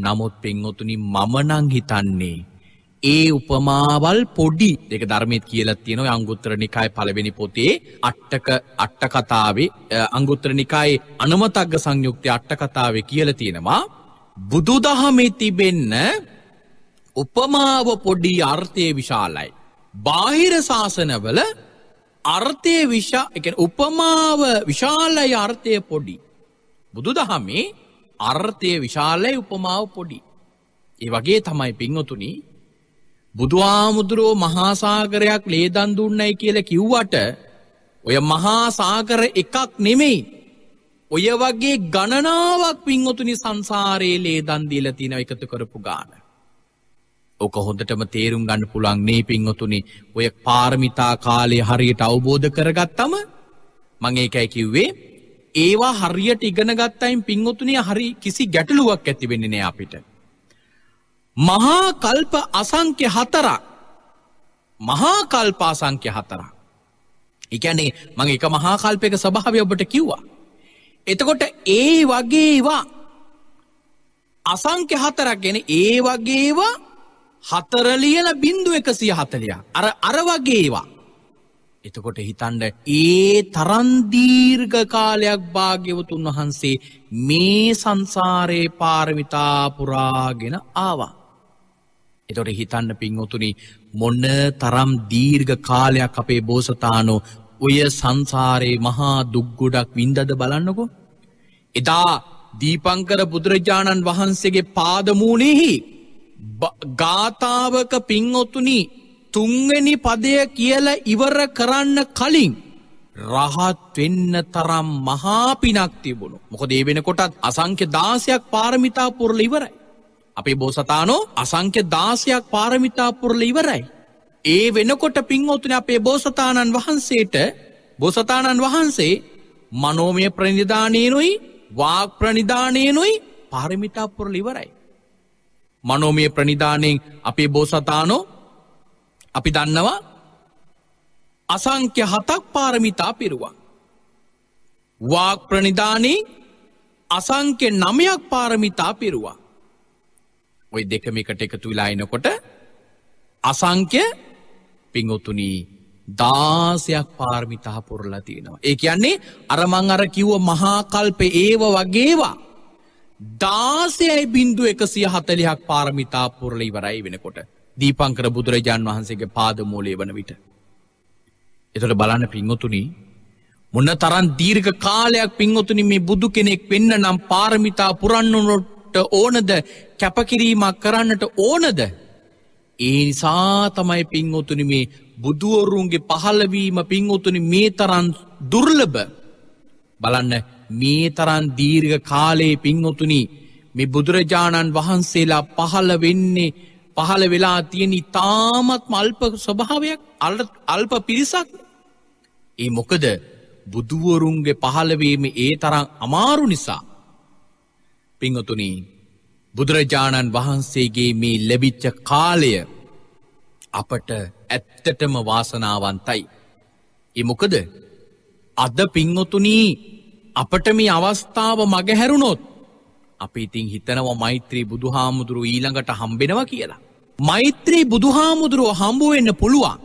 නමුත් පෙන්වතුනි මමනං හිතන්නේ ඒ උපමාවල් පොඩි දෙක ධර්මයත් කියලා තියෙනවා අංගුත්තර නිකාය පළවෙනි පොතේ අට්ටක අට්ටකතාවේ අංගුත්තර නිකායේ අනමතග්ග සංයුක්තය අට්ටකතාවේ කියලා තියෙනවා බුදුදහමේ තිබෙන්න උපමාව පොඩි අර්ථය විශාලයි. බාහිර ශාසනවල අර්ථය විශා එක උපමාව විශාලයි අර්ථය පොඩි බුදු දහමේ අර්ථය විශාලයි උපමාව පොඩි. ඒ වගේ තමයි පින්වතුනි බුදුආමුදුරෝ මහාසාගරයක් ලේදන් දුන්නයි කියලා කිව්වට ඔය මහාසාගර එකක් නෙමෙයි. ඔය වගේ ගණනාවක් පින්වතුනි සංසාරයේ ලේදන් දීලා තියෙන එකතු කරපු ගාන. ඕක හොඳටම තේරුම් ගන්න පුළුවන් නේ පින්වතුනි. ඔය පාරමිතා කාලය හරියට අවබෝධ කරගත්තම මම ඒකයි කිව්වේ ඒවා හරියට ඉගෙන ගත්තයින් පින්වතුනි හරි කිසි ගැටලුවක් ඇති වෙන්නේ නෑ අපිට. මහා කල්ප අසංඛ්‍ය හතරක් මහා කල්ප අසංඛ්‍ය හතරක්. ඒ කියන්නේ මම එක මහා කල්පයක ස්වභාවය ඔබට කිව්වා. එතකොට ඒ වගේවා අසංඛ්‍ය හතරක් ගැන ඒ වගේවා හතර ලියලා බිඳුව 140. අර අර වගේවා එතකොට හිතන්ඩ ඒ තරන්දීර්ග කාලයක් භාග්‍යවතුන් වහන්සේ මේ සංසාරයේ පාරමිතාපුරාගෙන ආවා. එතොට හිතන්න පින්වතුනි මොන්න තරම් දීර්ග කාලයක් අපේ බෝසතානෝ ඔය සංසාරයේ මහා දුක්ගොඩක් වින්දද බලන්නකෝ. එදා දීපංකර බුදුරජාණන් වහන්සේගේ පාදමූනෙහි ගාථාවක පින්ඔතුනිි තුන්වෙනි පදය කියල ඉවර කරන්න කලින් රහත් වෙන්න තරම් මහාපිනක් තිබුණු. මොක දේ වෙන කොටත් අසංක්‍ය දාසයක් පාරමිතා පුරල ඉවරයි. අපේ බෝසතානෝ අසංක්‍ය දාසයක් පාරමිතා පුරල ඉවරයි. ඒ වෙනකොට පින්වතුන අපේ බෝසතාණන් වහන්සේට බෝසතාණන් වහන්සේ මනෝමය ප්‍රනිධානයනුයි වාක් ප්‍රනිධානයනුයි පාරමිතා පුරල ඉවරයි. මනෝමය ප්‍රනිධානයෙන් අපේ බෝසතානෝ අපි දන්නවා අසංක්‍ය හතක් පාරමිතා පිරුවා. වාක් ප්‍රනිධානී අසංක්‍ය නමයක් පාරමිතා පිරුවා. ඔය දෙකමිකට එකතු වෙලායිනකොට අසංක්‍ය පිංගොතුනී දාසයක් පාර්මිතා පුරලා තියෙනවා. ඒ කියන්නේ අරමං අර කිව්ව මහාකල්පෙ ඒව වගේවා. දාසයයි බින්දු එකසිය හතලිහක් පාර්මිතා පුරලි වරයි වෙනකොට. දීපංකර බුදුරජාන් වහන්සේගේ පාදමූලයේ වන විට. එතොට බලන්න පින්වතුනි මොන්න තරන් දීර්ඝ කාලයක් පින්වතුනි මේ බුදු කෙනෙක් වෙන්න නම් පාරමිතා පුරන්නුනොට ඕනද කැපකිරීමක් කරන්නට ඕනද. ඒ නිසා තමයි පින්වතුනි මේ බුදුවරුන්ගේ පහළවීම පින්වතුනි මේ තරන් දුර්ලභ බලන්න මේ තරන් දීර්ඝ කාලයේ පින්වතුනි මේ බුදුරජාණන් වහන්සේලා පහළ වෙන්නේ පහළ වෙලා තියෙන ඉතාමත් මල්ප ස්වභාවයක් අල්ප පිරිසක් ඒ මොකද බුදුවරුන්ගේ පහළවීම ඒ තරම් අමාරු නිසා පිංහතුනි බුදුරජාණන් වහන්සේගේ මේ ලැබිච්ච කාලය අපට ඇත්තටම වාසනාවන්තයි. එමොකද අද පිංහොතුනී අපට මේ අවස්ථාව මගහැරුණොත් අපි ඉතින් හිතනවා මෛත්‍රී බුදුහාමුදුරු ඊළඟට හම්බෙනවා කියලා. මෛත්‍රී බුදුහාමුදුරුව හම්බුවෙන්න පුළුවන්.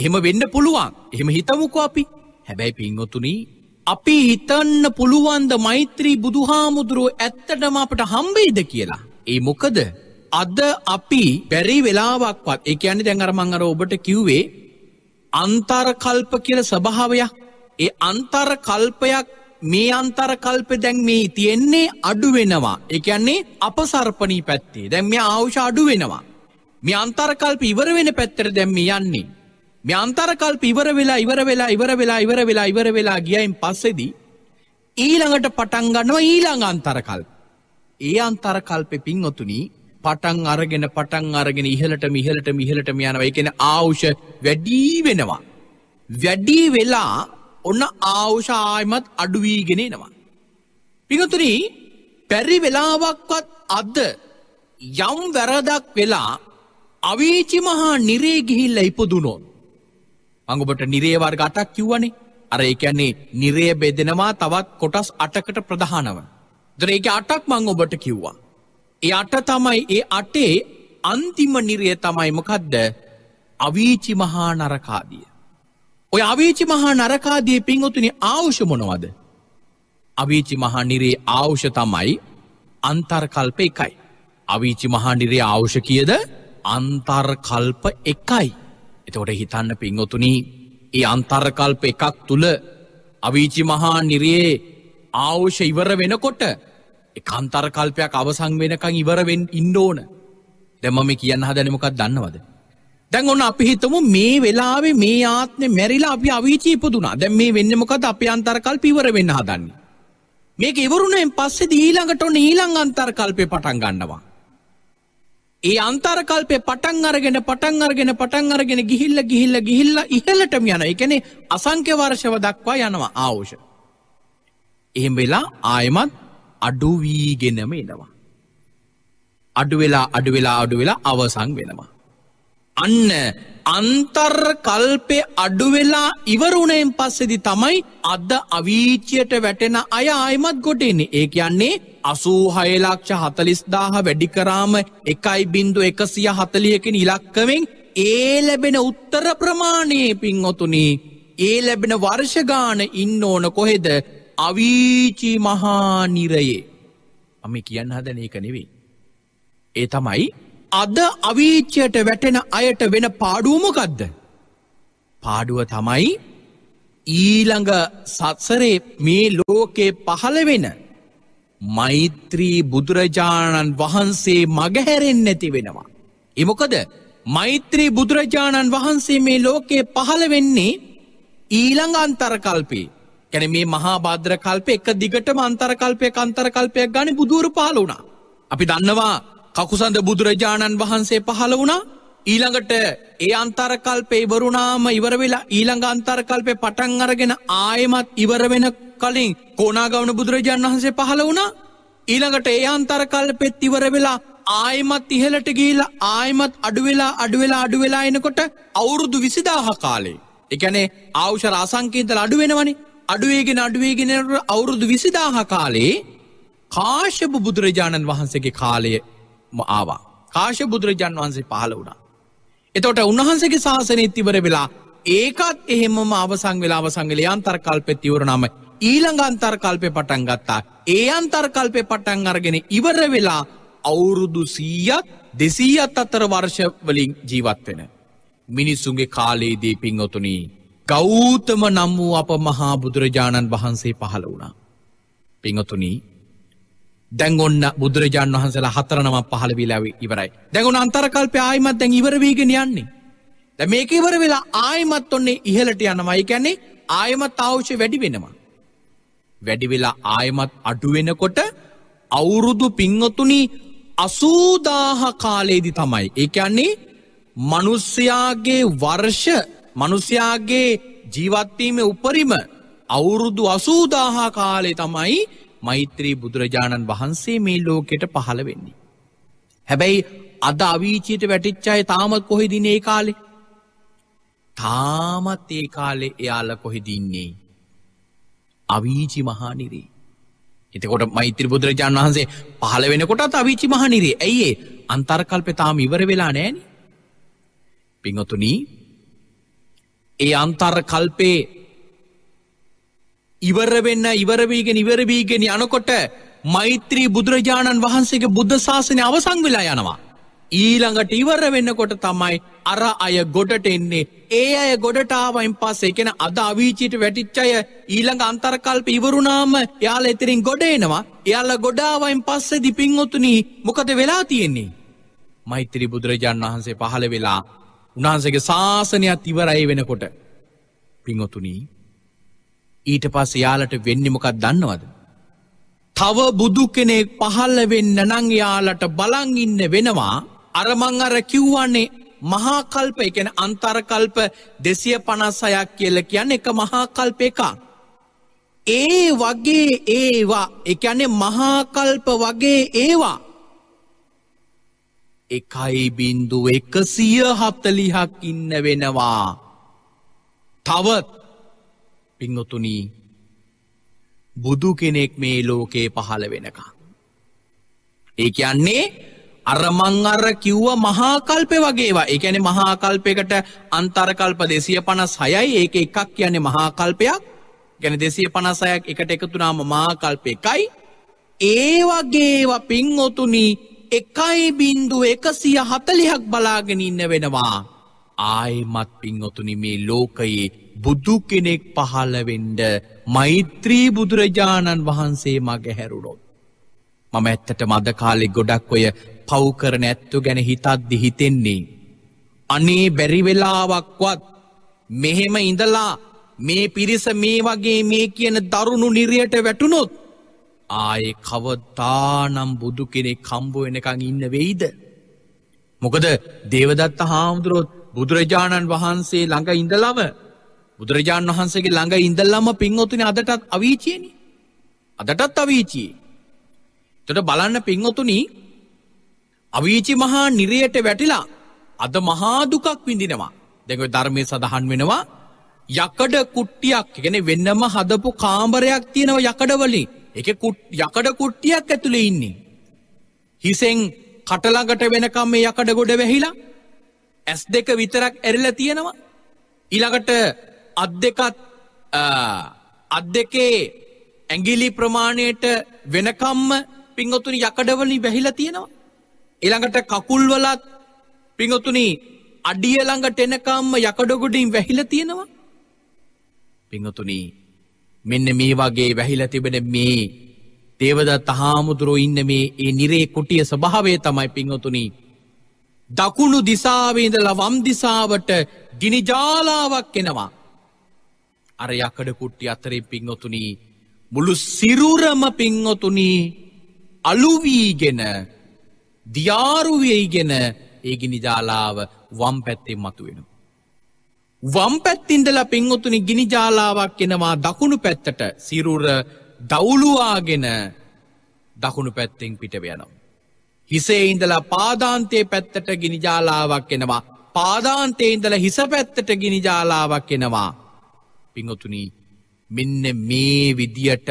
එහෙම වෙන්න පුළුවන්. එහෙම හිතමුකෝ අපි. හැබැයි පින්වතුනි අපි හිතන්න පුළුවන්ද මෛත්‍රී බුදුහාමුදුරුව ඇත්තටම අපට හම්බෙයිද කියලා. ඒ මොකද අද අපි බැරි වෙලාවක්වත් ඒ කියන්නේ දැන් අර මං අර ඔබට කිව්වේ අන්තරකල්ප කියලා ස්වභාවයක් ඒ අන්තරකල්පයක් මේ අන්තර කල්ප දැන් මේ තියෙන්නේ අඩු වෙනවා. එකන්නේ අපසර්පනී පැත්තේ දැන් මේ ආවුෂ අඩු වෙනවා. මේ අන්තරකල්ප ඉවර වෙන පැත්තර දැම්ම යන්නේ. මේ අන්තරකල්ප ඉවර වෙලා ඉවර වෙලා ඉවර වෙලා ඉවර වෙලා ඉවර වෙලා ගියයින් පස්සෙදී ඊළඟට පටන් ගන්නවා ඊළඟ අන්තරකල්ප. ඒ අන්තරකල්පෙ පින්ඔතුනි පටන් අරගෙන පටන් අරගෙන ඉහලට මිහලට මිහලට යනවා එකෙන ආවුෂ වැඩී වෙනවා. වැඩී වෙලා ඔන්න ආවුෂ ආයමත් අඩුවීගෙනෙනවා. පිඟතුරි පැරි වෙලාවක්වත් අද්ද යම් වැරදක් වෙලා අවීචි මහා නිරේ ගිහිල්ල ඉපදුනොත්. අඟුබට නිරේවර් ගටක් කිව්වනේ අර එකන්නේ නිරේ බෙදෙනවා තවත් කොටස් අටකට ප්‍රධානව. දරේක අටක් මං ඔබට කිව්වා. ඒ අට තමයි ඒ අටේ අන්තිම නිරය තමයි මොකදද අවීචි මහා නරකාදිය. ඔය අවීචි මහා නරකාදී පින්වතුනි ආවුෂ මොනවද? අවීචි මහා නිරේ ආවුෂ තමයි අන්තර්කල්ප එකයි. අවීචි මහා නිරේ ආවුෂ කියද අන්තර්කල්ප එකයි. එතකොට හිතන්න පින්වතුනි, ඒ අන්තර්කල්ප එකක් තුල අවීචි මහා නිරේ ආවුෂ ඉවර වෙනකොට ඒ අන්තර්කල්පයක් අවසන් වෙනකන් ඉවර වෙන්න ඉන්න ඕන. දැන් මම කියන්න හදන්නේ මොකක්ද දන්නවද? දැන් ඔන්න අපි හිතමු මේ වෙලාවේ මේ ආත්මේ මැරිලා අපි අවීචී ඉපදුනා. දැන් මේ වෙන්නේ මොකද? අපේ අන්තරකල්ප ඉවර වෙන්න හදන්නේ. මේක ඉවරුණෙන් පස්සේ ඊළඟට ඔන්න ඊළඟ අන්තරකල්පේ පටන් ගන්නවා. ඒ අන්තරකල්පේ පටන් අරගෙන පටන් අරගෙන පටන් අරගෙන ගිහිල්ලා ගිහිල්ලා ගිහිල්ලා ඉහළටම යනවා. ඒ කියන්නේ අසංඛ්‍ය වර්ෂව දක්වා යනවා ආවෝෂ. එහෙම වෙලා ආයමත් අඩු වීගෙනම එනවා. අඩු වෙලා අඩු වෙලා අඩු වෙලා අවසන් වෙනවා. අන්න අන්තර් කල්පය අඩුවෙලා ඉවරුණයෙන් පස්සෙදි තමයි අද අවීචයට වැටෙන අය ආයමත් ගොඩෙන්නේ ඒ කියන්නේ අසූහයලක්ෂ හතලිස්දාහ වැඩිකරාම එකයි බින්දු එකසිය හතලියකින් ඉලක්කවෙන් ඒ ලැබෙන උත්තර ප්‍රමාණයේ පින්ඔතුනි ඒ ලැබෙන වර්ෂගාන ඉන්න ඕන කොහෙද අවීචි මහානිරයේ අමි කියන්න හදන එක නෙවෙයි ඒ තමයි අද අවීච්චයට වැටෙන අයට වෙන පාඩුවමොකක්ද. පාඩුව තමයි ඊළඟ සත්සරේ මේ ලෝකේ පහළ වෙන මෛත්‍රී බුදුරජාණන් වහන්සේ මගහැරෙන් නැති වෙනවා. එමොකද මෛත්‍රී බුදුරජාණන් වහන්සේ මේ ලෝකේ පහළ වෙන්නේ ඊළඟ අන්තරකල්පේ කැන මේ මහා බාද්‍රකල්පය එක දිගට මන්තරකල්පය කන්තරකල්පයක් ගනි බුදුර පාලුණා. අපි දන්නවා කකුසඳ බුදුරජාණන් වහන්සේ පහළ වුණා ඊළඟට ඒ අන්තරකල්පේ ඉවරුණාම ඉවරවෙලා ඊළඟ අන්තරකල්පය පටන් අරගෙන ආයමත් ඉවර වෙන කලින් කෝනාගවන බුදුරජාණන් වහන්සේ පහළ වුණා ඊළඟට ඒ අන්තරකල්පෙත් ඉවර වෙලා ආයමත් ඉහලට ගිහිලා ආයමත් අඩුවෙලා අඩුවෙලා අඩුවෙලා එනකොට අවුරුදු විසිදාහ කාලේ. එකනේ ආවෂ රාසංකීතල අඩුවෙනවනි අඩුවේගෙන අඩුවේගෙනට අවුරුදු විසිදාහ කාලේ කාශ්‍යප බුදුරජාණන් වහන්සේගේ කාලය ආවා. කාශ බුදුරජාන් වහන්සේ පහළ වුණා. එතොට උන්වහන්සගේ ශාසනය තිබර වෙලා ඒකත් එහෙමම අවසං වෙලා අවසංගල යන්තර කල්පෙ තිවරණම ඊළඟ අන්තර කල්පය පටන් ගත්තා. ඒ අන්තර කල්පය පටන් අරගෙන ඉවර වෙලා අවුරුදු සීයත් දෙසීයත් අතර වර්ෂවලින් ජීවත් වෙන. මිනිස්සුන්ගේ කාලයේදී පින්වතුනී. ගෞතම නම් වූ අප මහා බුදුරජාණන් වහන්සේ පහළ වුණා. පිංහතුනී දැන් ඔන්න බුදුරජාණන් වහන්සේලා හතරනම පහළ වෙලා ඉවරයි. දැන් ඔන්න අන්තරකල්පය ආයිමත් දැන් ඉවර වීගෙන යන්නේ. දැන් මේක ඉවර වෙලා ආයිමත් ඔන්නේ ඉහළට යනවා. ඒ කියන්නේ ආයමත් අවශ්‍ය වැඩි වෙනවා. වැඩි වෙලා ආයමත් අඩු වෙනකොට අවුරුදු පිංගතුනි 80000 කාලෙදි තමයි. ඒ කියන්නේ මිනිස්යාගේ වර්ෂ මිනිස්යාගේ ජීවත් වීමේ උපරිම අවුරුදු 80000 කාලේ තමයි මෛත්‍රී බුදුරජාණන් වහන්සේ මේ ලෝකෙට පහළ වෙන්නේ. හැබැයි අද අවීචයට වැටිච්චාය තාමත් කොහෙදින ඒ කාලෙ. තාමත් ඒ කාලෙ එයාල කොහෙදින්නේ. අවීචි මහානිරේ. එතකොට මෛත්‍ර බුදුරජාණන් වහන්සේ පහළ වෙනකොටත් අවීචි මහනිරේ ඇයිඒ අන්තර්කල්ප තාම ඉවර වෙලා නෑන පිංහතුනී ඒ අන්තර්කල්පේ ඉවර වෙන්න ඉවර වීගෙන ඉවර වීගෙන යනකොට මෛත්‍රී බුදුරජාණන් වහන්සේගේ බුද්ධ ශාසනය අවසන් වෙලා යනවා. ඊළඟට ඉවර වෙන්නකොට තමයි අර අය ගොඩට එන්නේ ඒ අය ගොඩටාවයින් පස්සේ කෙන අද අවීචීට වැටිච්චය ඊළඟ අන්තර්කල්ප ඉවරුණාම යාල එතිරින් ගොඩේනවා යාල ගොඩාවයින් පස්සේ දිපින්ඔතුනී මොකද වෙලා තියෙන්නේ. මෛත්‍රී බුදුරජාණන් වහන්සේ පහළ වෙලා උන්හන්සගේ ශාසනයක් ඉවරයි වෙනකොට පිංඔතුනී ඊට පස්ස යාලට වෙන්නිමකක් දන්නවද. තව බුදු කෙනෙක් පහල්ල වෙන්න නං යාලට බලංඉන්න වෙනවා අරමං අර කිව්වන්නේ මහාකල්ප එකන අන්තර්කල්ප දෙසිය පනස්සයක් කියල කියන්න එක මහාකල්ප එකක්. ඒ වගේ ඒවා එකනේ මහාකල්ප වගේ ඒවා එකයි බින්දු එක සිය හත්තලිහක් ඉන්න වෙනවා. තවත් පිංහතුනී බුදු කෙනෙක් මේ ලෝකයේ පහළ වෙනකා. ඒ කියන්නේ අරමං අර කිව්ව මහාකල්පය වගේවා ඒ ඇන මහාකල්පයකට අන්තරකල්ප දෙසිය පනස් හයයි ඒක එකක් කියන්නේ මහාකල්පයක් ගැන දෙසිය පනසයක් එකට එකතුනාම මහාකල්ප එකයි ඒ වගේව පින්ඔතුනි එකයි බින්දු එකසිය හතලිහක් බලාගෙන ඉන්න වෙනවා ආයමත් පින්ඔතුනි මේ ලෝකයේ බුදු කෙනෙක් පහළවෙන්ඩ මෛත්‍රී බුදුරජාණන් වහන්සේ මගේ හැරුණොත්. මම ඇත්තට මද කාලෙ ගොඩක් ඔය පව්කරන ඇත්තු ගැන හිතත්දි හිතෙන්නේ. අනේ බැරිවෙලාවක්වත් මෙහෙම ඉඳලා මේ පිරිස මේ වගේ මේ කියන දරුණු නිරයට වැටුණොත් ආයෙ කවතානම් බුදු කෙනෙක් කම්බෝ වෙනකං ඉන්න වෙයිද. මොකද දේවදත්ත හාමුදුරුවොත් බුදුරජාණන් වහන්සේ ළඟ ඉඳලම බුදුරජාණන් වහන්සේගේ ළඟ ඉඳල්ලම පින්වතුන අදටත් අවීචියනි. අදටත් අවීචී. තොට බලන්න පින්වතුනි අවීචි මහා නිරයට වැටිලා අද මහාදුකක් විඳිනවා. දෙකව ධර්මය සඳහන් වෙනවා යකඩ කුට්ටියක් ගෙන වෙන්නම හදපු කාම්බරයක් තියෙනව යකඩවලින් එක යකඩ කුට්ටියක් ඇතුළේ ඉන්නේ. හිසෙන් කටළඟට වෙනකම් මේ යකඩ ගොඩ වැහිලා ඇස් දෙක විතරක් ඇරල තියෙනවා. ඉළඟට අත් දෙකත් අත් දෙකේ ඇගිලි ප්‍රමාණයට වෙනකම්ම පිංගොතුනි යකඩවලින් වැහිලා තියෙනවා. ඊළඟට කකුල්වලත් පිංගොතුනි අඩිය ළඟට එනකම්ම යකඩගොඩින් වැහිලා තියෙනවා. පිංගොතුනි මෙන්න මේ වගේ වැහිලා තිබෙන මේ දේවදත්ත හාමුදුරුවෝ ඉන්න මේ ඒ නිරේ කුටිය ස්වභාවය තමයි පිංගොතුනි දකුණු දිසාවේ ඉඳලා වම් දිසාවට ගිනි ජාලාවක් එනවා. අර යකඩ කුට්ටි අතරේ පිංහොතුනි මුළු සිරුරම පිංහොතුනි අලුවීගෙන දියාරුවයිගෙන ඒගිනි ජාලාව වම් පැත්තෙන් මතුවෙන. වම් පැත්තින්දල පිංහොතුනි ගිනි ජාලාවක් එෙනවා දකුණු පැත්තට සිරුර දවුලුවාගෙන දකුණු පැත්තෙන් පිටවයනම්. හිසේ ඉඳලා පාදාන්තය පැත්තට ගිනිජාලාවක් එෙනවා පාදාන්තය ඉඳල හිස පැත්තට ගිනිජාලාවක් එෙනවා. පිංහතුනී මෙන්න මේ විදියට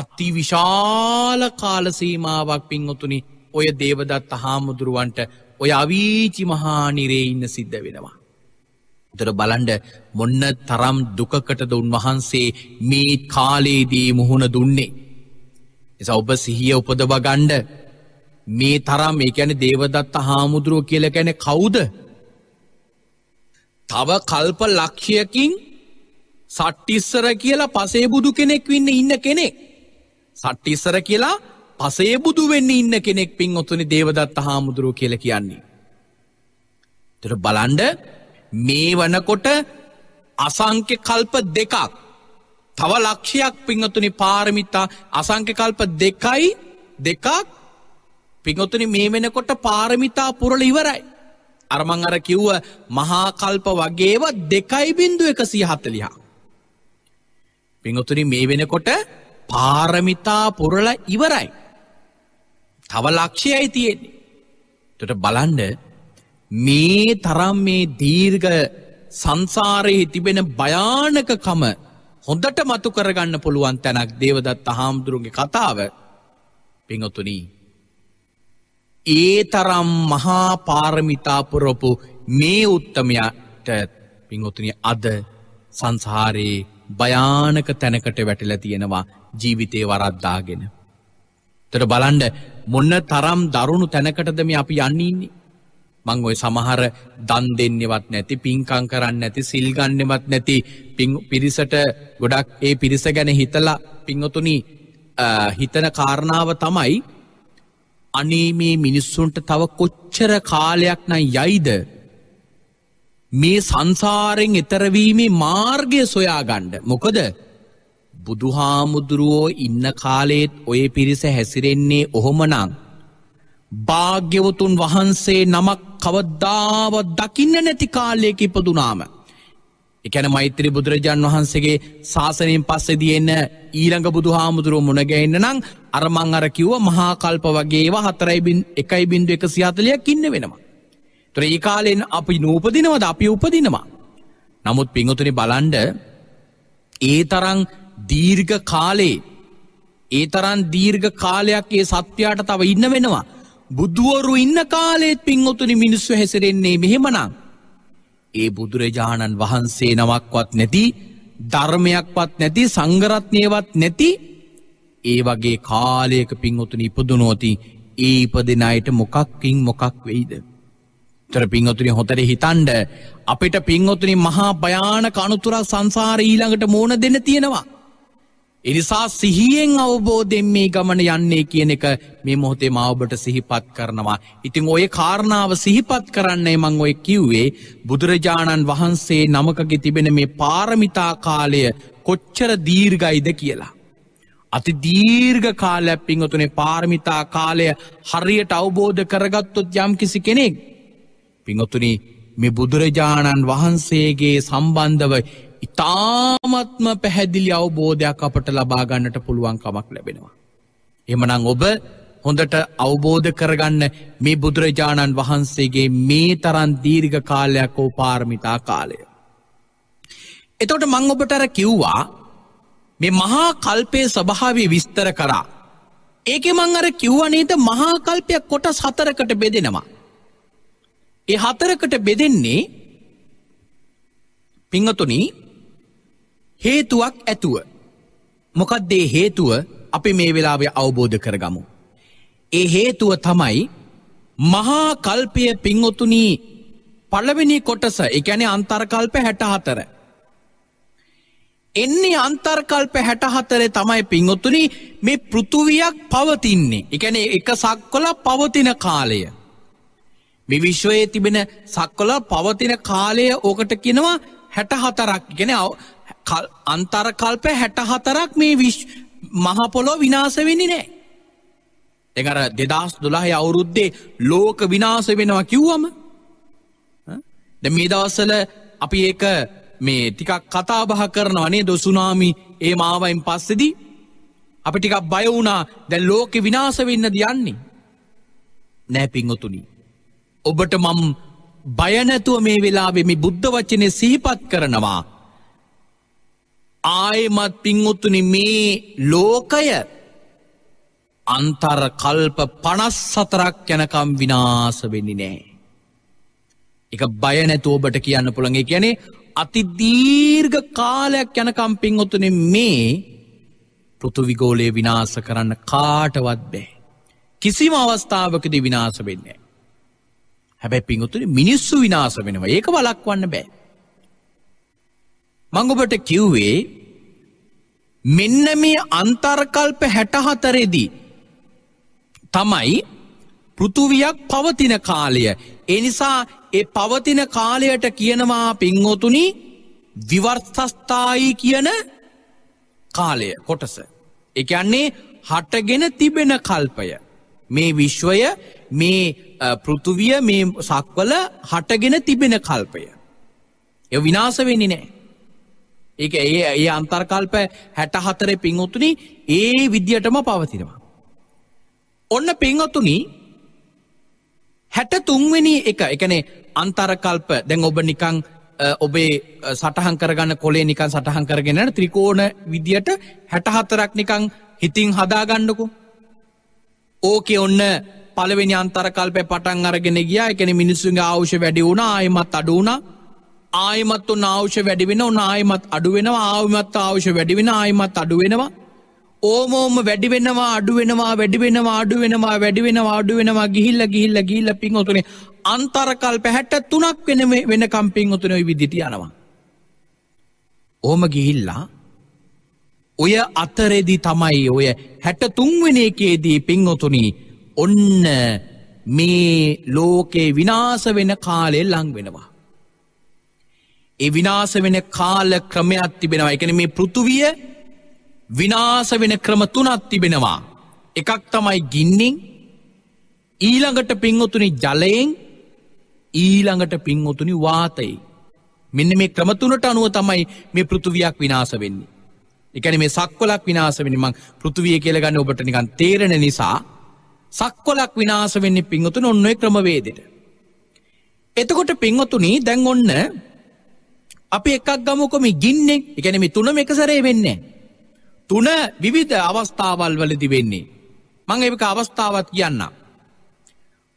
අතිවිශාල කාලසීමාවක් පින්හොතුනි ඔය දේවදත් හාමුදුරුවන්ට ඔය අවීචි මහානිරේ ඉන්න සිද්ධ වෙනවා. දර බලන්ඩ මොන්න තරම් දුකකටද උන්වහන්සේ මේ කාලේදී මුහුණ දුන්නේ. එස ඔබ සිහිය උපදව ගණ්ඩ මේ තරම් ඒ ැන දේවදත්ත හාමුදුරුව කියල ගැන කවුද. තව කල්ප ලක්ෂයකින් සට්ටිස්සර කියලා පසේ බුදු කෙනෙක් වෙන්න ඉන්න කෙනෙක්. සට්ටිස්සර කියලා පසේ බුදු වෙන්න ඉන්න කෙනෙක් පින් ඔතුනි දේවදත්ත හාමුදුරුව කියල කියන්නේ. තර බලන්ඩ මේ වනකොට අසංක්‍ය කල්ප දෙකක් තව ලක්ෂයක් පිංහතුනි පාරමිතා අසංක්‍ය කල්ප දෙකයි දෙකක් පිංහතුනි මේ වෙනකොට පාරමිතා පුරල ඉවරයි. අරමං අර කිව්ව මහාකල්ප වගේව දෙකයි බින්දු එකසී හතලිහා. පිංහතුනි මේ වෙනකොට පාරමිතා පුරල ඉවරයි. තව ලක්ෂයයි තියෙන්නේ. තොට බලන්ඩ මේ තරම් මේ දීර්ග සංසාරයේ තිබෙන භයානකකම හොඳට මතු කරගන්න පුළුවන් තැනක් දේවදත් හාමුදුරුන්ගේ කතාව පිංහතුනී. ඒ තරම් මහා පාරමිතාපුරොපු මේ උත්තමයාට පිංහොතුනි අද සංසාරයේ භයානක තැනකට වැටිලා තියෙනවා ජීවිතේ වරද්දාගෙන. තොට බලන්ඩ මොන්න තරම් දරුණු තැනකටද මේ අපි යන්නේන්නේ. මං ඔය සමහර දන් දෙන්නෙවත් නැති පින්කං කරන්න නැති සිල්ගන්නෙවත් නැති පිරිසට ගොඩක් ඒ පිරිස ගැන හිතලා පිංහතුනි හිතන කාරණාව තමයි අනේ මේ මිනිස්සුන්ට තව කොච්චර කාලයක් නම් යයිද මේ සංසාරෙන් එතරවීමේ මාර්ගය සොයාගණ්ඩ. මොකද බුදුහාමුදුරුවෝ ඉන්න කාලේත් ඔය පිරිස හැසිරෙන්නේ ඔහොමනං. භාග්‍යවතුන් වහන්සේ නමක් කවද්දාවත් දකින්න නැති කාලයක ඉපදුනාම. එකැන මෛත්‍රී බුදුරජාන් වහන්සේගේ ශාසනයෙන් පස්සෙ තියෙන්න ඊළඟ බුදු හාමුදුරුව මුණගැන්න නම් අරමං අර කිව්ව මහාකල්ප වගේවා හතරයිබින් එකයි බින්දු එක සිහතලයක් ඉන්න වෙනවා. තොර ඒ කාලෙන් අපි නූපදිනවද අපි උපදිනවා. නමුත් පිංහතුනි බලන්ඩ ඒ තරං දීර්ඝ කාලේ ඒ තරන් දීර්ඝ කාලයක් ඒ සත්‍යයාට තව ඉන්න වෙනවා. බුදුවරු ඉන්න කාලේත් පින්වතුනි මිනිස්සු හැසිරෙන්නේ මෙහෙමනම්. ඒ බුදුරජාණන් වහන්සේ නමක්වත් නැති ධර්මයක්වත් නැති සංගරත්නයවත් නැති ඒ වගේ කාලයක පින්වතුනි ඉපදුනෝති ඒ ඉප දෙනයට මොකක්කින් මොකක් වෙයිද. තොර පින්වතුනි හොතට හිතන්ඩ අපිට පින්වතුනි මහා භයානක අනුතුරා සංසාර ඊළඟට මෝන දෙන්න තියෙනවා. එනිසා සිහියෙන් අවබෝධෙන් මේ ගමන යන්නේ කියන එක මේ මොහොතේ මාවබට සිහිපත් කරනවා. ඉතිං ඔය කාරණාව සිහිපත් කරන්නේ මං ඔය කිව්වේ බුදුරජාණන් වහන්සේ නමකගේ තිබෙන මේ පාරමිතා කාලය කොච්චර දීර්ගයිද කියලා. අති දීර්ඝ කාලයක් පිංහතුනේ පාරමිතා කාලය හරියට අවබෝධ කරගත්තොත් යම් කිසි කෙනෙක්. පිංහතුනී මේ බුදුරජාණන් වහන්සේගේ සම්බන්ධව ඉතාමත්ම පැහැදිලි අවබෝධයක් අපට ලබාගන්නට පුළුවන්කමක් ලැබෙනවා. එමනං ඔබ හොඳට අවබෝධ කරගන්න මේ බුදුරජාණන් වහන්සේගේ මේ තරන් දීර්ඝ කාලයක් ඕ පාර්මිතා කාලය. එතොට මං ඔබටර කිව්වා මේ මහා කල්පය සභාවේ විස්තර කරා. ඒක මං අර කිව්වනේද මහාකල්පයක් කොටස් හතරකට බෙදෙනවා. ඒ හතරකට බෙදෙන්නේ පිංහතුනි හේතුවක් ඇතුව මොකක්දේ හේතුව අපි මේ වෙලාවේ අවබෝධ කරගමු. ඒ හේතුව තමයි මහා කල්පය පිංහොතුනී පලවෙනි කොටස එකැන අන්තර්කල්ප හැටහතර. එන්නේ අන්තර්කල්ප හැටහතරේ තමයි පිංහොතුනි මේ පෘතුවයක් පවතින්නේ එකැන එක සක්කොල පවතින කාලය. මේ විශ්වයේ තිබෙන සක්වල පවතින කාලය ඕකට කියනවා හැටහතරක් ගෙන අන්තරකල්ප හැටහතරක් මේ මහපොලෝ විනාස වෙනි නෑ. දෙකර දෙදස් දුළහය අවුරුද්දේ ලෝක විනාස වෙනවා කිව්වම මේ දවස්සල අපි ඒක මේ ටිකක් කතාබහ කරන අනේ දොසුනාමි ඒ මාවයින් පස්සෙදී අපි ටිකක් බයවුනා දැ ලෝකෙ විනාස වෙන්න දයන්නේ නෑ පිංහතුනී ඔබට මම් බයනැතුව මේ වෙලාවෙමි බුද්ධ වචනය සිහිපත් කරනවා. ආයමත් පින්වුත්තුනි මේ ලෝකය අන්තර කල්ප පනස් සතරක් යැනකම් විනාස වෙනි නෑ. එක බයනැතු ඔබට කියන්න පුළන්ගේ කියැනේ අතිදීර්ග කාලයක් යැනකම් පින්වොතුන මේ පෘතුවිගෝලය විනාස කරන්න කාටවත් බෑ. කිසිම අවස්ථාවකද විනාස වෙන්නේ. හැබැයි පිංගුතුනි මිනිස්සු විනාශ වෙනවා. ඒක වළක්වන්න බෑ. මම ඔබට කිව්වේ මෙන්න මේ අන්තර්කල්ප 64 දී තමයි පෘථුවියක් පවතින කාලය. ඒ නිසා ඒ පවතින කාලයට කියනවා පිංගොතුනි විවර්තස්ථායි කියන කාලය කොටස. ඒ කියන්නේ හටගෙන තිබෙන කල්පය. මේ විශ්වය මේ පෘතුවිය මේ සක්වල හටගෙන තිබෙන කල්පය. ය විනාස වෙනි නෑ. ඒක ඒ ඒ අන්තර්කල්ප හැට හතරේ පින්වතුනි ඒ විදියටම පවතිනවා. ඔන්න පින්වතුනි හැට තුන්වෙනි එක එකනේ අන්තරකල්ප දැන් ඔබ නිකං ඔබේ සටහන් කරගන්න කොලේ නිකන් සටහන් කරගෙනට ත්‍රිකෝණ විදියට හැටහතරක් නිකං හිතින් හදාගන්නකු. ඕකෙ ඔන්න පළවෙනි අන්තරකල්පය පටන් අරගෙන ගියා එකන මිනිස්සුන්ගේ ආවුෂ වැඩි වුණ ආයමත් අඩු වුණා ආයමත් උන් ආවුෂ වැඩිවෙන උන ආයමත් අඩුවෙනවා ආවමත් ආවුෂ වැඩිවෙන ආයමත් අඩුවෙනවා ඕමෝම වැඩිවෙනවා අඩුවෙනවා වැඩිවෙනවා අඩුවෙනවා වැඩිවෙනවා අඩුවෙනවා ගිහිල්ල ගිහිල්ල ගිල්ල පින් ඔතුනේ අන්තරකල් පැහැට තුනක් වෙන වෙන කම්පින් ඔතුන විදිට යනවා. ඕම ගිහිල්ලා ඔය අතරෙදි තමයි ඔය හැට තුන්වෙනේකේදී පින් ඔතුනී ඔන්න මේ ලෝකේ විනාස වෙන කාලේ ලං වෙනවා. ඒ විනාස වෙන කාල ක්‍රමයක් තිබෙනවා එකන මේ පෘතුවිය විනාස වෙන ක්‍රම තුනත් තිබෙනවා. එකක් තමයි ගින්නින් ඊළඟට පින්වතුනි ජලයෙන් ඊළඟට පින්වතුනි වාතයි. මෙන්න මේ ක්‍රමතුනට අනුව තමයි මේ පෘතුවයක් විනාස වෙන්නේ. එකන මේ සක්වලක් විනාස වෙනමං පෘතුවිය කියලගන්න ඔබට නිකන් තේරෙන නිසා සක්කොලක් විනාස වෙන්නේ පිංහතුන ඔන්නේ ක්‍රමවේදට. එතකොට පිංහතුනී දැන් ඔන්න අපි එකක් ගමකොම ගින්නෙ එකනෙම තුනම එකසරේ වෙන්නේ. තුන විවිධ අවස්ථාවල් වලදි වෙන්නේ. මං ඒක අවස්ථාවත් කියන්න.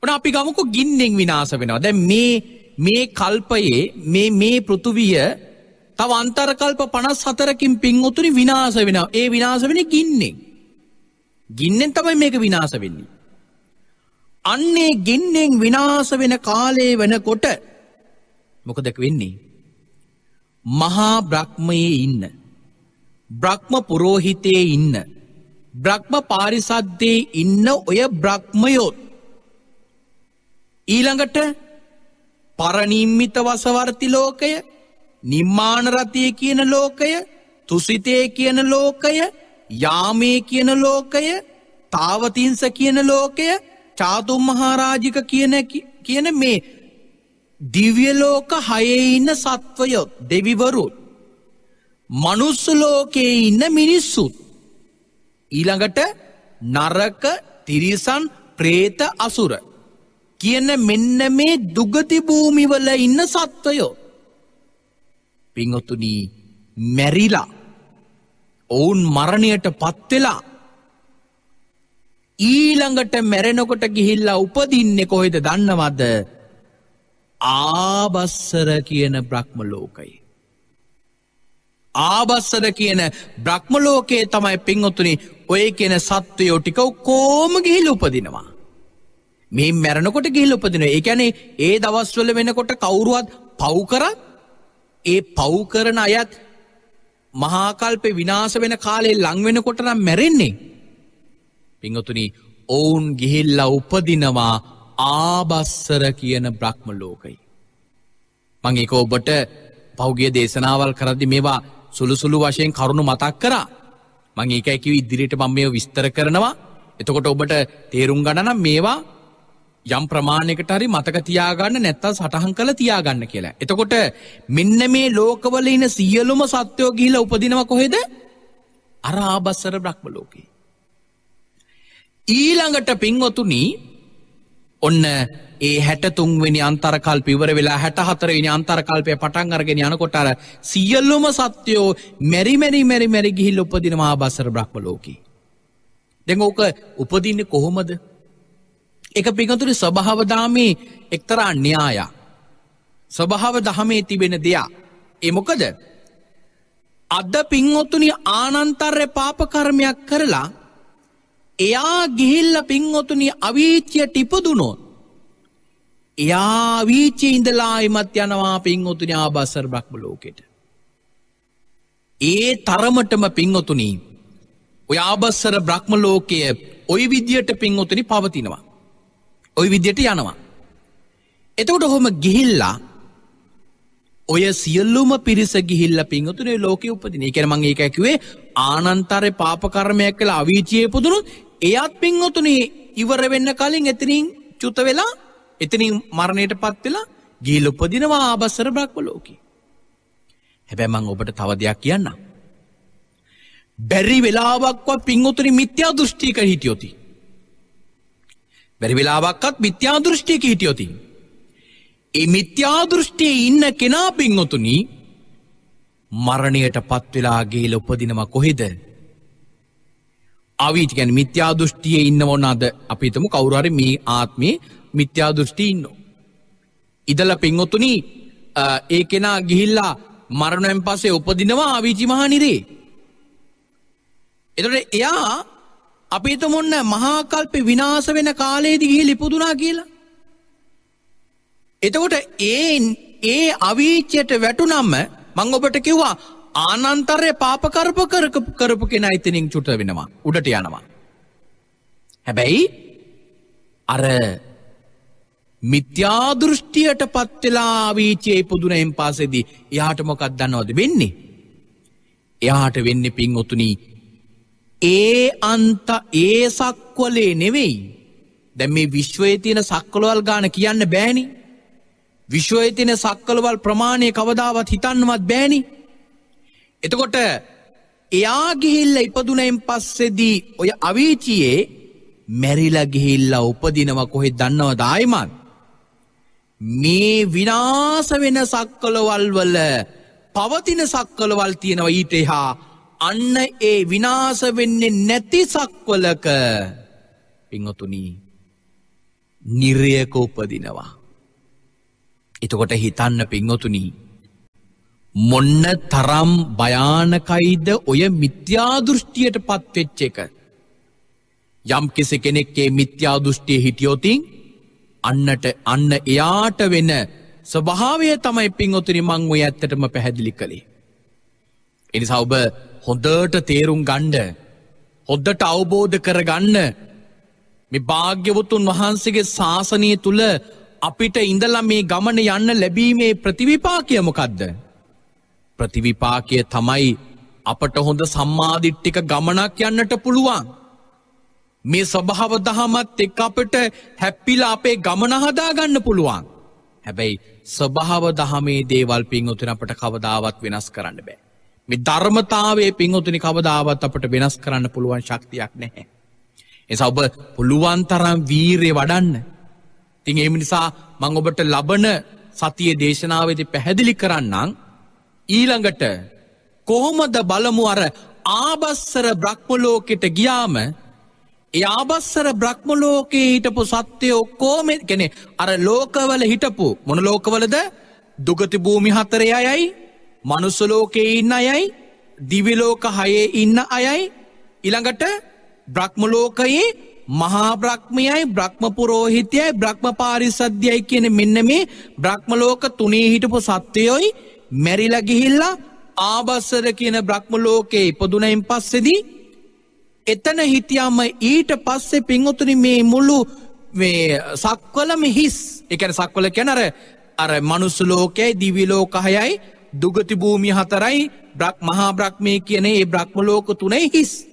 ඕන අපි ගමකු ගින්නෙෙන් විනාස වෙනවා දැ මේ මේ කල්පයේ මේ මේ පෘතුවිය තව අන්තරකල්ප පනස් හතරකින් පින් උතුරි විනාස වෙන ඒ විනාස වෙන ගින්නෙෙන්. ගින්නෙන් තමයි මේක විනාස වෙන්නේ. අන්නේ ගින්නෙන් විනාස වෙන කාලේ වෙනකොට මොකදක වෙන්නේ. මහා බ්‍රක්්මයේ ඉන්න. බ්‍රක්්ම පුරෝහිතයේ ඉන්න. බ්‍රක්්ම පාරිසද්දේ ඉන්න ඔය බ්‍රක්්මයොත්. ඊළඟට පරනිම්මිත වසවර්ති ලෝකය නිර්මාණරතිය කියන ලෝකය තුසිතය කියන ලෝකය යාමේ කියන ලෝකය තාවතිංස කියන ලෝකය චාතුම් මහාරාජික කියන කියන මේ දිව්‍යලෝක හයේ ඉන්න සත්වයොත් දෙවිවරු මනුස්සලෝකයේ ඉන්න මිනිස්සුත් ඊළඟට නරක තිරිසන් ප්‍රේත අසුර කියන මෙන්න මේ දුගතිභූමිවල ඉන්න සත්වයෝ පිංහතුනී මැරිලා ඔවුන් මරණයට පත්වෙලා ඊළඟට මැරෙනකොට ගිහිල්ලා උපදින්නේ කොහෙද දන්නවද ආබස්සර කියන බ්‍රහ්ම ලෝකයි. ආබස්සර කියන බ්‍රහ්ම ලෝකයේ තමයි පින්වතුනි ඔය කියන සත්වයෝ ටික ඔක්කෝම ගිහිල් උපදිනවා. මේ මැරණකොට ගිහිල් උපදින ඒ ඇනේ ඒ දවස්වල වෙනකොට කවුරුවත් පව්කර ඒ පව්කරන අයත් මහාකල්පෙ විනාස වෙන කාලේ ලංවෙනකොටනම් මැරෙන්නේ. පිංහතුනි ඔවුන් ගිහිල්ල උපදිනවා ආබස්සර කියන බ්‍රහ්ම ලෝකයි. මංඒක ඔබට පෞගිය දේශනාවල් කරදි මේවා සුළුසුළු වශයෙන් කරුණු මතක් කරා මං ඒක ඇකිව ඉදිරිට මං මේ විස්තර කරනවා එතකොට ඔබට තේරුම් ගණනම් මේවා යම් ප්‍රමාණයකට හරි මතක තියාගන්න නැත්තල් සටහන් කළ තියාගන්න කියලා. එතකොට මෙන්න මේ ලෝකවල ඉන සියලුම සත්‍යයෝ ගිහිල උපදිනව කොහෙද අර ආබස්සර බ්‍රහ්ම ලෝකේ. ඊළඟට පින්වතුනි ඔන්න ඒ හැටතුන්වෙනි අන්තරකල් පිවර වෙලා හැටහතරවෙනි අන්තරකල්පය පටන් අරගෙන යනකොටර සියල්ලොම සත්‍යයෝ මැරිමැරි මැරි මැරි ගිහිල් උපදින මහාබස්සර බ්‍රහ්ම ලෝකී. දෙඟ ඕක උපදින්න කොහොමද. එක පිගතුරි ස්වභාවදාමේ එක්තරා න්‍යායා. ස්වභාව දහමේ තිබෙන දෙයා. එමොකද අද පින්වොත්තුනි ආනන්තර්ය පාපකර්මයක් කරලා එයා ගිහිල්ල පින්වතුනි අවීච්චයට ඉපදුනොත් එයා වීචි ඉඳලායිමත් යනවා පින්වතුනි ආබස්සර බ්‍රහ්ම ලෝකෙට. ඒ තරමටම පින්වතුනි ඔය ආබස්සර බ්‍රහ්ම ලෝකය ඔය විදියට පින්වතුනි පවතිනවා. ඔය විදියට යනවා. එතකොට හොම ගිහිල්ලා ඔය සියල්ලුම පිරිස ගිහිල්ල පින්වතුනේ ලෝක උපදින කෙන මං ඒක ඇකිවේ ආනන්තරය පාපකර්මයක් කළ අවීචයේ පුදුරුත් එයත් පින්වතුනේ ඉවර වෙන්න කලින් එතනින් චුත වෙලා එතනින් මරණයට පත් වෙලා ගිහිල් උපදිනවා ආබස්සර බ්‍රහ්ම ලෝකේ. හැබැයි මම ඔබට තව දෙයක් කියන්නම්. බැරි වෙලාවක්වත් පින්වතුනි මිත්‍යා දෘෂ්ටියක හිටියොති. බැරි වෙලාවක්වත් මිත්‍යා දෘෂ්ටියක හිටියොති. ඒ මිත්‍යා දෘෂ්ටියේ ඉන්න කෙනා පින්වතුනි මරණයට පත් වෙලා ගිහිල් උපදිනවා කොහෙද? අවීච ගැන මිත්‍යා දෘෂ්ටියේ ඉන්නවනාද අපිතම කවුරුහරි මේ ආත්මේ මිත්‍යා දෘෂ්ටි ඉන්න. ඉදල පින්ඔතුනි ඒ කෙනා ගිහිල්ලා මරණයෙන් පසේ උපදිනවා ආවිචි මහනිරේ. එතට එයා අපිතම ඔන්න මහාකල්පි විනාස වෙන කාලයේදි ගිහි ලිපුදුනා කියලා. එතකොට ඒ ඒ අවීචයට වැටුනම්ම මං ඔබට කිව්වා ආනන්තරය පාපකර්ප කරපු කෙන ඉතිනින් චුට වෙනවා උඩට යනවා. හැබැයි අර මිත්‍යාදෘෂ්ටියට පත්වෙලා වීචයේ පුදුනයෙන් පාසෙදී එයාට මොකක් දන්නවද වෙන්නේ. එයාට වෙන්න පින් ඔතුනී ඒ අන්ත ඒ සක්වලේ නෙවෙයි දැ මේ විශ්වය තියෙන සක්කලවල් ගාන කියන්න බෑනි. විශ්වය තින සක්කලවල් ප්‍රමාණය කවදාවත් හිතන්නවත් බෑනිි එතකොට එයා ගිහිල්ල ඉපදුනයිම් පස්සෙදී ඔය අවීචයේ මැරිල ගිහිල්ලා උපදිනව කොහෙ දන්නව දායිමන්. මේ විනාස වෙන සක්කලවල්වල පවතින සක්කලවල් තියෙනව ඊට එහා අන්න ඒ විනාස වෙන්නේ නැති සක්වලක පිංහතුනී නිර්යක උපදිනවා. එතකොට හිතන්න පිංහොතුනී මොන්න තරම් භයානකයිද ඔය මිත්‍යාදෘෂ්ටියට පත්වෙච්ච එක. යම් කෙසෙ කෙනෙක්කේ මිත්‍යාදෘෂ්ටිය හිටියෝතින් අන්නට අන්න එයාට වෙන ස්වභාවය තමයි පින් ඔතුරි මං ඔය ඇත්තටම පැහැදිලි කළේ. එනිසා ඔබ හොඳට තේරුම් ගණ්ඩ හොද්දට අවබෝධ කරගන්න මෙ භාග්‍යවතුන් වහන්සේගේ ශාසනය තුළ අපිට ඉඳලා මේ ගමන යන්න ලැබීමේ ප්‍රතිවිපාකයමකක්ද. ප්‍රතිවිපාකය තමයි අපට හොඳ සම්මාධිට්ටික ගමනක් යන්නට පුළුවන්. මේ ස්වභාව දහමත් එක් අපට හැප්පිලා අපේ ගමන හදාගන්න පුළුවන්. හැබැයි ස්වභාව දහමේ දේවල් පින්වතුන අපට කවදාවත් වෙනස් කරන්න බෑ. මේ ධර්මතාවේ පින්වතුනි කවදාවත් අපට වෙනස් කරන්න පුළුවන් ශක්තියක් නැහැ. එසා ඔබ පුළුවන් තරම් වීරය වඩන්න. තින් එම නිසා මං ඔබට ලබන සතිය දේශනාවේදී පැහැදිලි කරන්නම් ඊළඟට කොහොමද බලමු අර ආබස්සර බ්‍රහ්මලෝකෙට ගියාම ඒ ආබස්සර බ්‍රහ්මලෝකයේ හිටපු සත්‍යය ඔක්කෝම කෙනෙ අර ලෝකවල හිටපු මොන ලෝකවලද දුගති භූමි හතරය අයයි මනුස්සලෝකයේ ඉන්න අයයි දිවිලෝක හයේ ඉන්න අයයි ඉළඟට බ්‍රහ්මලෝකයේ මහා බ්‍රහ්මයයි බ්‍රහ්මපුරෝහිතයයි බ්‍රහ්ම පාරිසද්‍යයයි කියන මෙන්න මේ බ්‍රහ්මලෝක තුනේ හිටපු සත්‍යයොයි මැරිලා ගිහිල්ලා ආබස්සර කියන බ්‍රහ්ම ලෝකයේ ඉපදුනයින් පස්සෙදී එතන හිටියම ඊට පස්සේ පින්වතුනි මේ මුළු මේ සක්වලම හිස් එකන සක්වල කැනර අර මනුස්ස ලෝකයයි දිවිලෝකහයයි දුගති භූමි හතරයි බ්‍රක් මහා බ්‍රක්්මය කියන ඒ බ්‍රහ්ම ලෝක තුනයි හිස්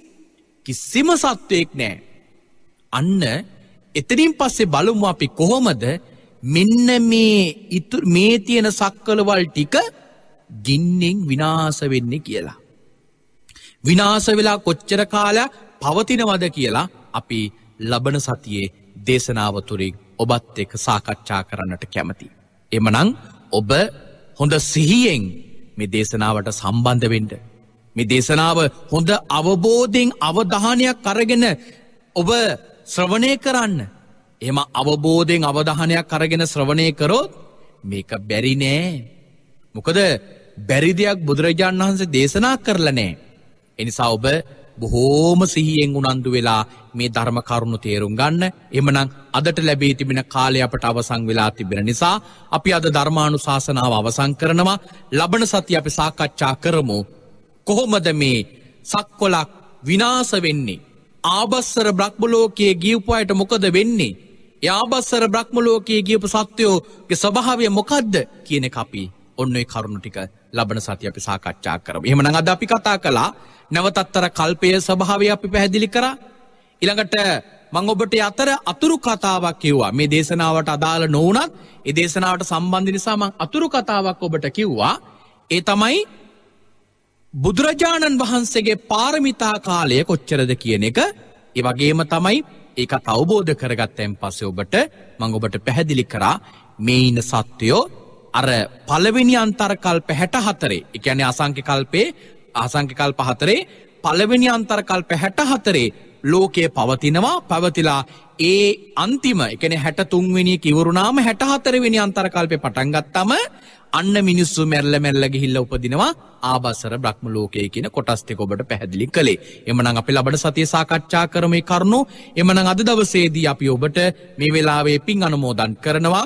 කිසිම සත්වයෙක් නෑ අන්න එතනින් පස්සේ බලමු අපි කොහොමද මෙන්න මේ ඉතු මේ තියෙන සක්කලවල් ටික ගින්නෙන් විනාස වෙන්නේ කියලා. විනාස වෙලා කොච්චර කාලයක් පවතිනවද කියලා අපි ලබන සතියේ දේශනාව තුරින් ඔබත් එක සාකච්ඡා කරන්නට කැමති. එමනං ඔබ හොඳ සිහියෙන් මේ දේශනාවට සම්බන්ධ වෙන්ඩ. මේ දේශනාව හොඳ අවබෝධයෙන් අවධානයක් කරගෙන ඔබ ශ්‍රවණය කරන්න. එම අවබෝධයෙන් අවධානයක් කරගෙන ශ්‍රවණය කරොත් මේක බැරි නෑ. මොකද බැරිදියක් බුදුරජාණන් වහන්සේ දේශනා කරලනෑ. එනිසා ඔබ බොහෝම සිහියෙන් උනන්දු වෙලා මේ ධර්ම කරුණු තේරුම් ගන්න එමනං අදට ලැබී තිබෙන කාලය අපට අවසං වෙලා තිබෙන නිසා අපි අද ධර්මාණු ශාසනාව අවසං කරනවා ලබන සති අපි සාකච්ඡා කරමු කොහොමද මේ සක්කොලක් විනාස වෙන්නේ ආබස්සර බ්‍රක්්මලෝකයේ ගියව්පයට මොකද වෙන්නේ යාබස්සර බ්‍රක්්මලෝකයේ ගියපු සත්‍යයෝගේ ස්භාවය මොකද්ද කියන අපි ඔන්න කරුණු ටික ලබන සති අපි සාකච්ඡා කරමු. එහෙමනම් අද අපි කතා කළා නැවතත්තර කල්පයේ ස්වභාවය අපි පැහැදිලි කරා. ඊළඟට මම ඔබට අතර අතුරු කතාවක් කිව්වා. මේ දේශනාවට අදාළ නොවුනත් ඒ දේශනාවට සම්බන්ධ නිසා මම අතුරු කතාවක් ඔබට කිව්වා. ඒ තමයි බුදුරජාණන් වහන්සේගේ පාරමිතා කාලය කොච්චරද කියන එක. ඒ වගේම තමයි ඒක අවබෝධ කරගත්තයන් පස්සේ ඔබට මං ඔබට පැහැදිලි කරා මේ ඉන්න සත්වයෝ අර පළවෙනි අන්තර්කල්ප හැට හතරේ එකැන අසංක කල්පේ ආසංකකල් පහතරේ පළවෙනි අන්තර්කල් පැහැට හතරේ ලෝකය පවතිනවා පැවතිලා ඒ අන්තිම එකන හැට තුන්වෙනි කිවරුණාම හැට හතරවෙනි අන්තරකල්පය පටන්ගත්තම අන්න මිනිස්සු මැල්ල මැල්ල ගිහිල්ල උපදිනවා ආබසර බ්‍රහ්ම ලෝකය කියන කොටස්තෙක ඔබට පැහැදිලි කළේ එමනං අපි ලබට සතිය සාකච්ඡා කරමේ කරුණු එමනං අද දවසේදී අපි ඔබට මේ වෙලාවේ පින් අනුමෝදන් කරනවා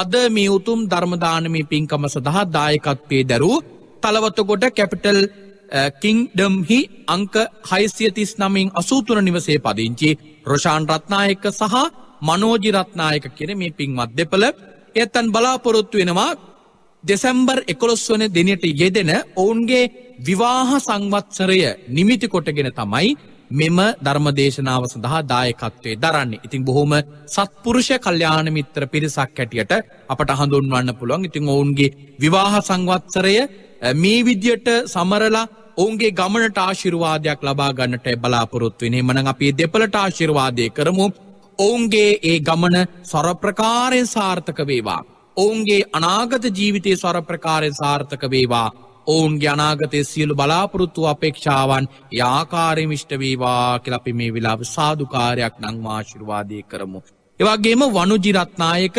අද මේ උතුම් ධර්මදානමි පින්කම සඳහා දායකත්වේ දැරූ තලවතකොට කැපිටල් කිංඩම්හි අංක හයිසියතිස් නමින් අසූතුර නිවසේ පදිංචි රෝෂාන් රත්නායක සහ මනෝජිරත්නායක කෙන මේ පින්මත් දෙපළ එත්තන් බලාපොරොත්තු වෙනවා දෙසැම්බර් එකොළොස් වන දෙනට යෙදෙන ඔවුන්ගේ විවාහ සංවත්සරය නිමිති කොටගෙන තමයි මෙම ධර්මදේශනාව සඳහා දායකත්වේ දරන්නේ. ඉතින් බොහොම සත්පුරුෂ කල්්‍යාන මිත්‍ර පිරිසක් හැටියට අපට හඳුන්වන්න පුළුවන්. ඉතින් ඔවුන්ගේ විවාහ සංවත්සරය මේ විදියට සමරලා ඔවුන්ගේ ගමනට ආශිරවාදයක් ලබා ගන්නට බලාපොරොත්වෙන මන අපි දෙපලට ආශිරවාදය කරමු ඔවුන්ගේ ඒ ගමන සොරප්‍රකාරයෙන් සාර්ථක වේවා. ඔවුන්ගේ අනාගත ජීවිතය සොරප්‍රකාරයෙන් සාර්ථක වේවා ඔවුන් ජනාගතය සියලු බලාපොරොත්තු අපේක්ෂාවන් යාකාරමිෂ්ටවේවා කලපි මේ විලාප සාධකාරයක් නං මාශිරවාදය කරමු. එවගේම වනුජිරත්නායක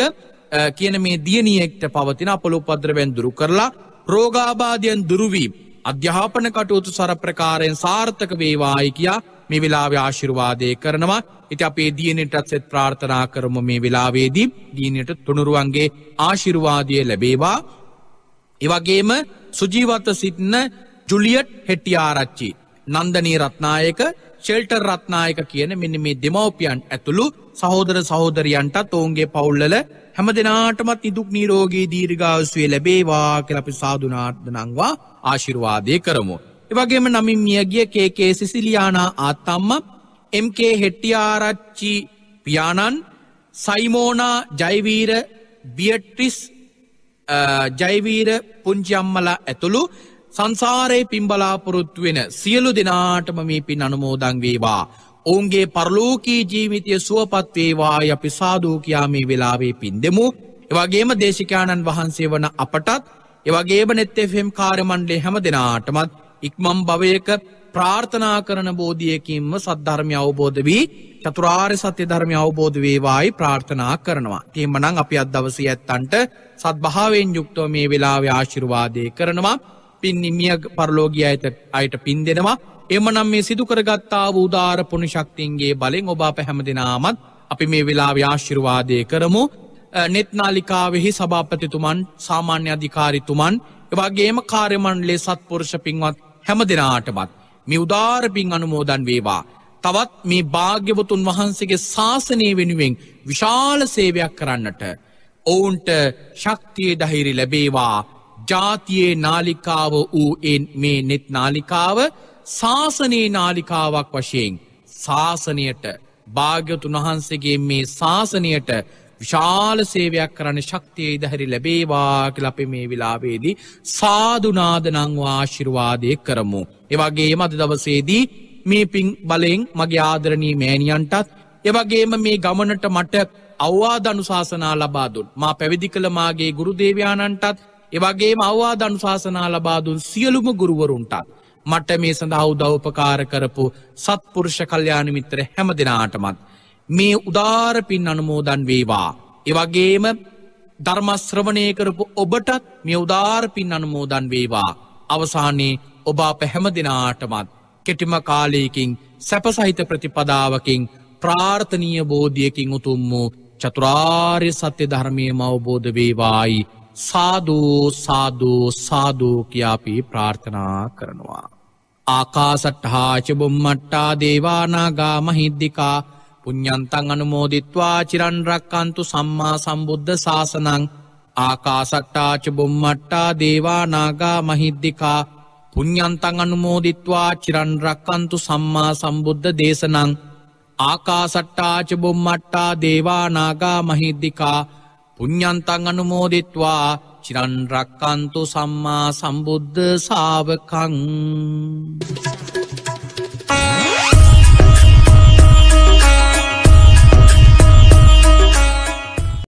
කියන මේ දියනියෙක්ට පවතින අපොළොපද්‍රවැන් දුරු කරලා රෝගාබාධයන් දුරුවීම. අධ්‍යාපන කටයුතු සර ප්‍රකාරයෙන් සාර්ථක වේවායි කියා මේ වෙලාවේ ආශිරවාදය කරනවා ඉති අපේ දියනටත් සෙත් ප්‍රාර්ථනා කරම මේ වෙලාවේදී දීනයට තුනුරුවන්ගේ ආශිරවාදය ලැබේවා එවගේම සුජීවත්ව සිටින ජුලියට් හෙටියාරච්චි. නන්දනී රත්නායක ෂෙල්ටර් රත්නායක කියන මෙනි මේ දෙමවපියන් ඇතුළු සහෝදර සහෝදරියන්ටත් ඔවුන්ගේ පවුල්ලල හැම දෙනාටමත් ඉදුක් නීරෝගී දීර්ඝාවස්වේ ලැබේවා කලපි සාධනාර්ධනංවා ආශිර්වාදය කරමු. එවගේම නමින් මියගිය කේකේ සිසිලියානා ආත්තම්ම MK හෙට්ටියාරච්චි පියාණන් සයිමෝනා ජයවීර බියට්ටිස් ජයවීර පුංචියම්මලා ඇතුළු සංසාරයේ පිම්බලාපොරොත්තු වෙන සියලු දෙනාටම මේ පින් අනුමෝදං වේවා. ඔවුන්ගේ පරලෝකී ජීවිතය සුවපත් වේවා අපි සාධූ කියා මේ වෙලාවේ පින් දෙමු. එවගේම දේශිකාණන් වහන්සේ වන අපටත් එවගේම නෙත්තෙෆෙම් කාරමණ්ඩේ හැම දෙනාටමත් ඉක්මම් භවයක ප්‍රාර්ථනා කරන බෝධියකින්ම සද්ධර්මය අවබෝධ වී චතුරාර් සත්‍ය ධර්මය අවබෝධ වේවායි ප්‍රාර්ථනා කරනවා. තියමනං අපි අදවසී ඇත්තන්ට සත්භාවෙන් යුක්තෝ මේ වෙලාව ආශිරවාදය කරනවා. පින් නිමිය පරලෝගිය අයට අයට පින් දෙෙනවා. එමනම් මේ සිදුකරගත්තා වූදාර පුුණ ශක්තින්ගේ බලෙන් ඔබා පැහැම දෙනාමත් අපි මේ වෙලා ව්‍යාශිරවාදය කරමු. නෙත්නාලිකාවෙහි සභාපතිතුමන් සාමාන්‍ය අධිකාරිතුමන් එවාගේම කාර්යමන්ලේ සත්පුරුෂ පින්වත් හැම දෙනාටමත්. මේ උදාරපින් අනුමෝදන් වේවා. තවත් මේ භාග්‍යවතුන් වහන්සේගේ ශාසනය වෙනුවෙන් විශාල සේවයක් කරන්නට. ඔවුන්ට ශක්තිය දහිරි ලැබේවා ජාතියේ නාලිකාව වූ මේ නෙත් නාලිකාව ශාසනයේ නාලිකාවක් වශයෙන් ශාසනයට භාග්‍යතුන් වහන්සේගේ මේ ශාසනයට විශාල සේවයක් කරන්න ශක්තිය ඉදහැරි ලැබේවා කලපේ මේ විලාවේදී සාධනාදනංවා ආශිරවාදය කරමු. එවගේ මද දවසේදී මේ පින් බලෙන් මගේ ආදරණී මෑණියන්ටත් එවගේම මේ ගමනට මට අවවාද අනුශාසනා ලබාදුන් මා පැවිදි කළ මාගේ ගුරුදේවයාණන්ටත් එවගේ අවවාද අනුශාසනා ලබාදුන් සියලුම ගුරුවරුන්ටත් මට මේ සඳහා උදව්පකාර කරපු සත්පුරුෂ කල්්‍යාන මිත්‍ර හැම දෙනාටමත් මේ උදාර පින් අනුමෝදන් වේවා. එවගේම ධර්මශ්‍රවණය කරපු ඔබටත් මේ උදාර පින් අනුමෝදන් වේවා. අවසානයේ ඔබා පැහැම දෙනාටමත් කෙටිම කාලයකින් සැපසහිත ප්‍රතිපදාවකින් ප්‍රාර්ථනීය බෝධියකින් උතුම් වූ චතුරාර්ය සත්‍ය ධර්මය මවබෝධ වේවායි සාධූ සාධූ සාධූ කියාපී ප්‍රාර්ථනා කරනවා. ආකාසට්හාචබුම්මට්ටා දේවානාගා මහිද්දිිකා පුඤ්ඥන්තං අනුමෝදිත්වා චිරන්රක්කන්තු සම්මා සම්බුද්ධ ශාසනං ආකාසට්ටාච බොම්මට්ටා දේවානාගා මහිද්දිකා පුඤ්ඥන්තං අනුමෝදිත්වා චිරන්රක්කන්තු සම්මා සම්බුද්ධ දේශනං ආකාසට්ටාච බොම්මට්ටා දේවානාගා මහිද්දිකා පුඤ්ඥන්තං අනුමෝදිත්වා චිරන්රක්කන්තු සම්මා සම්බුද්ධ සාාවකං.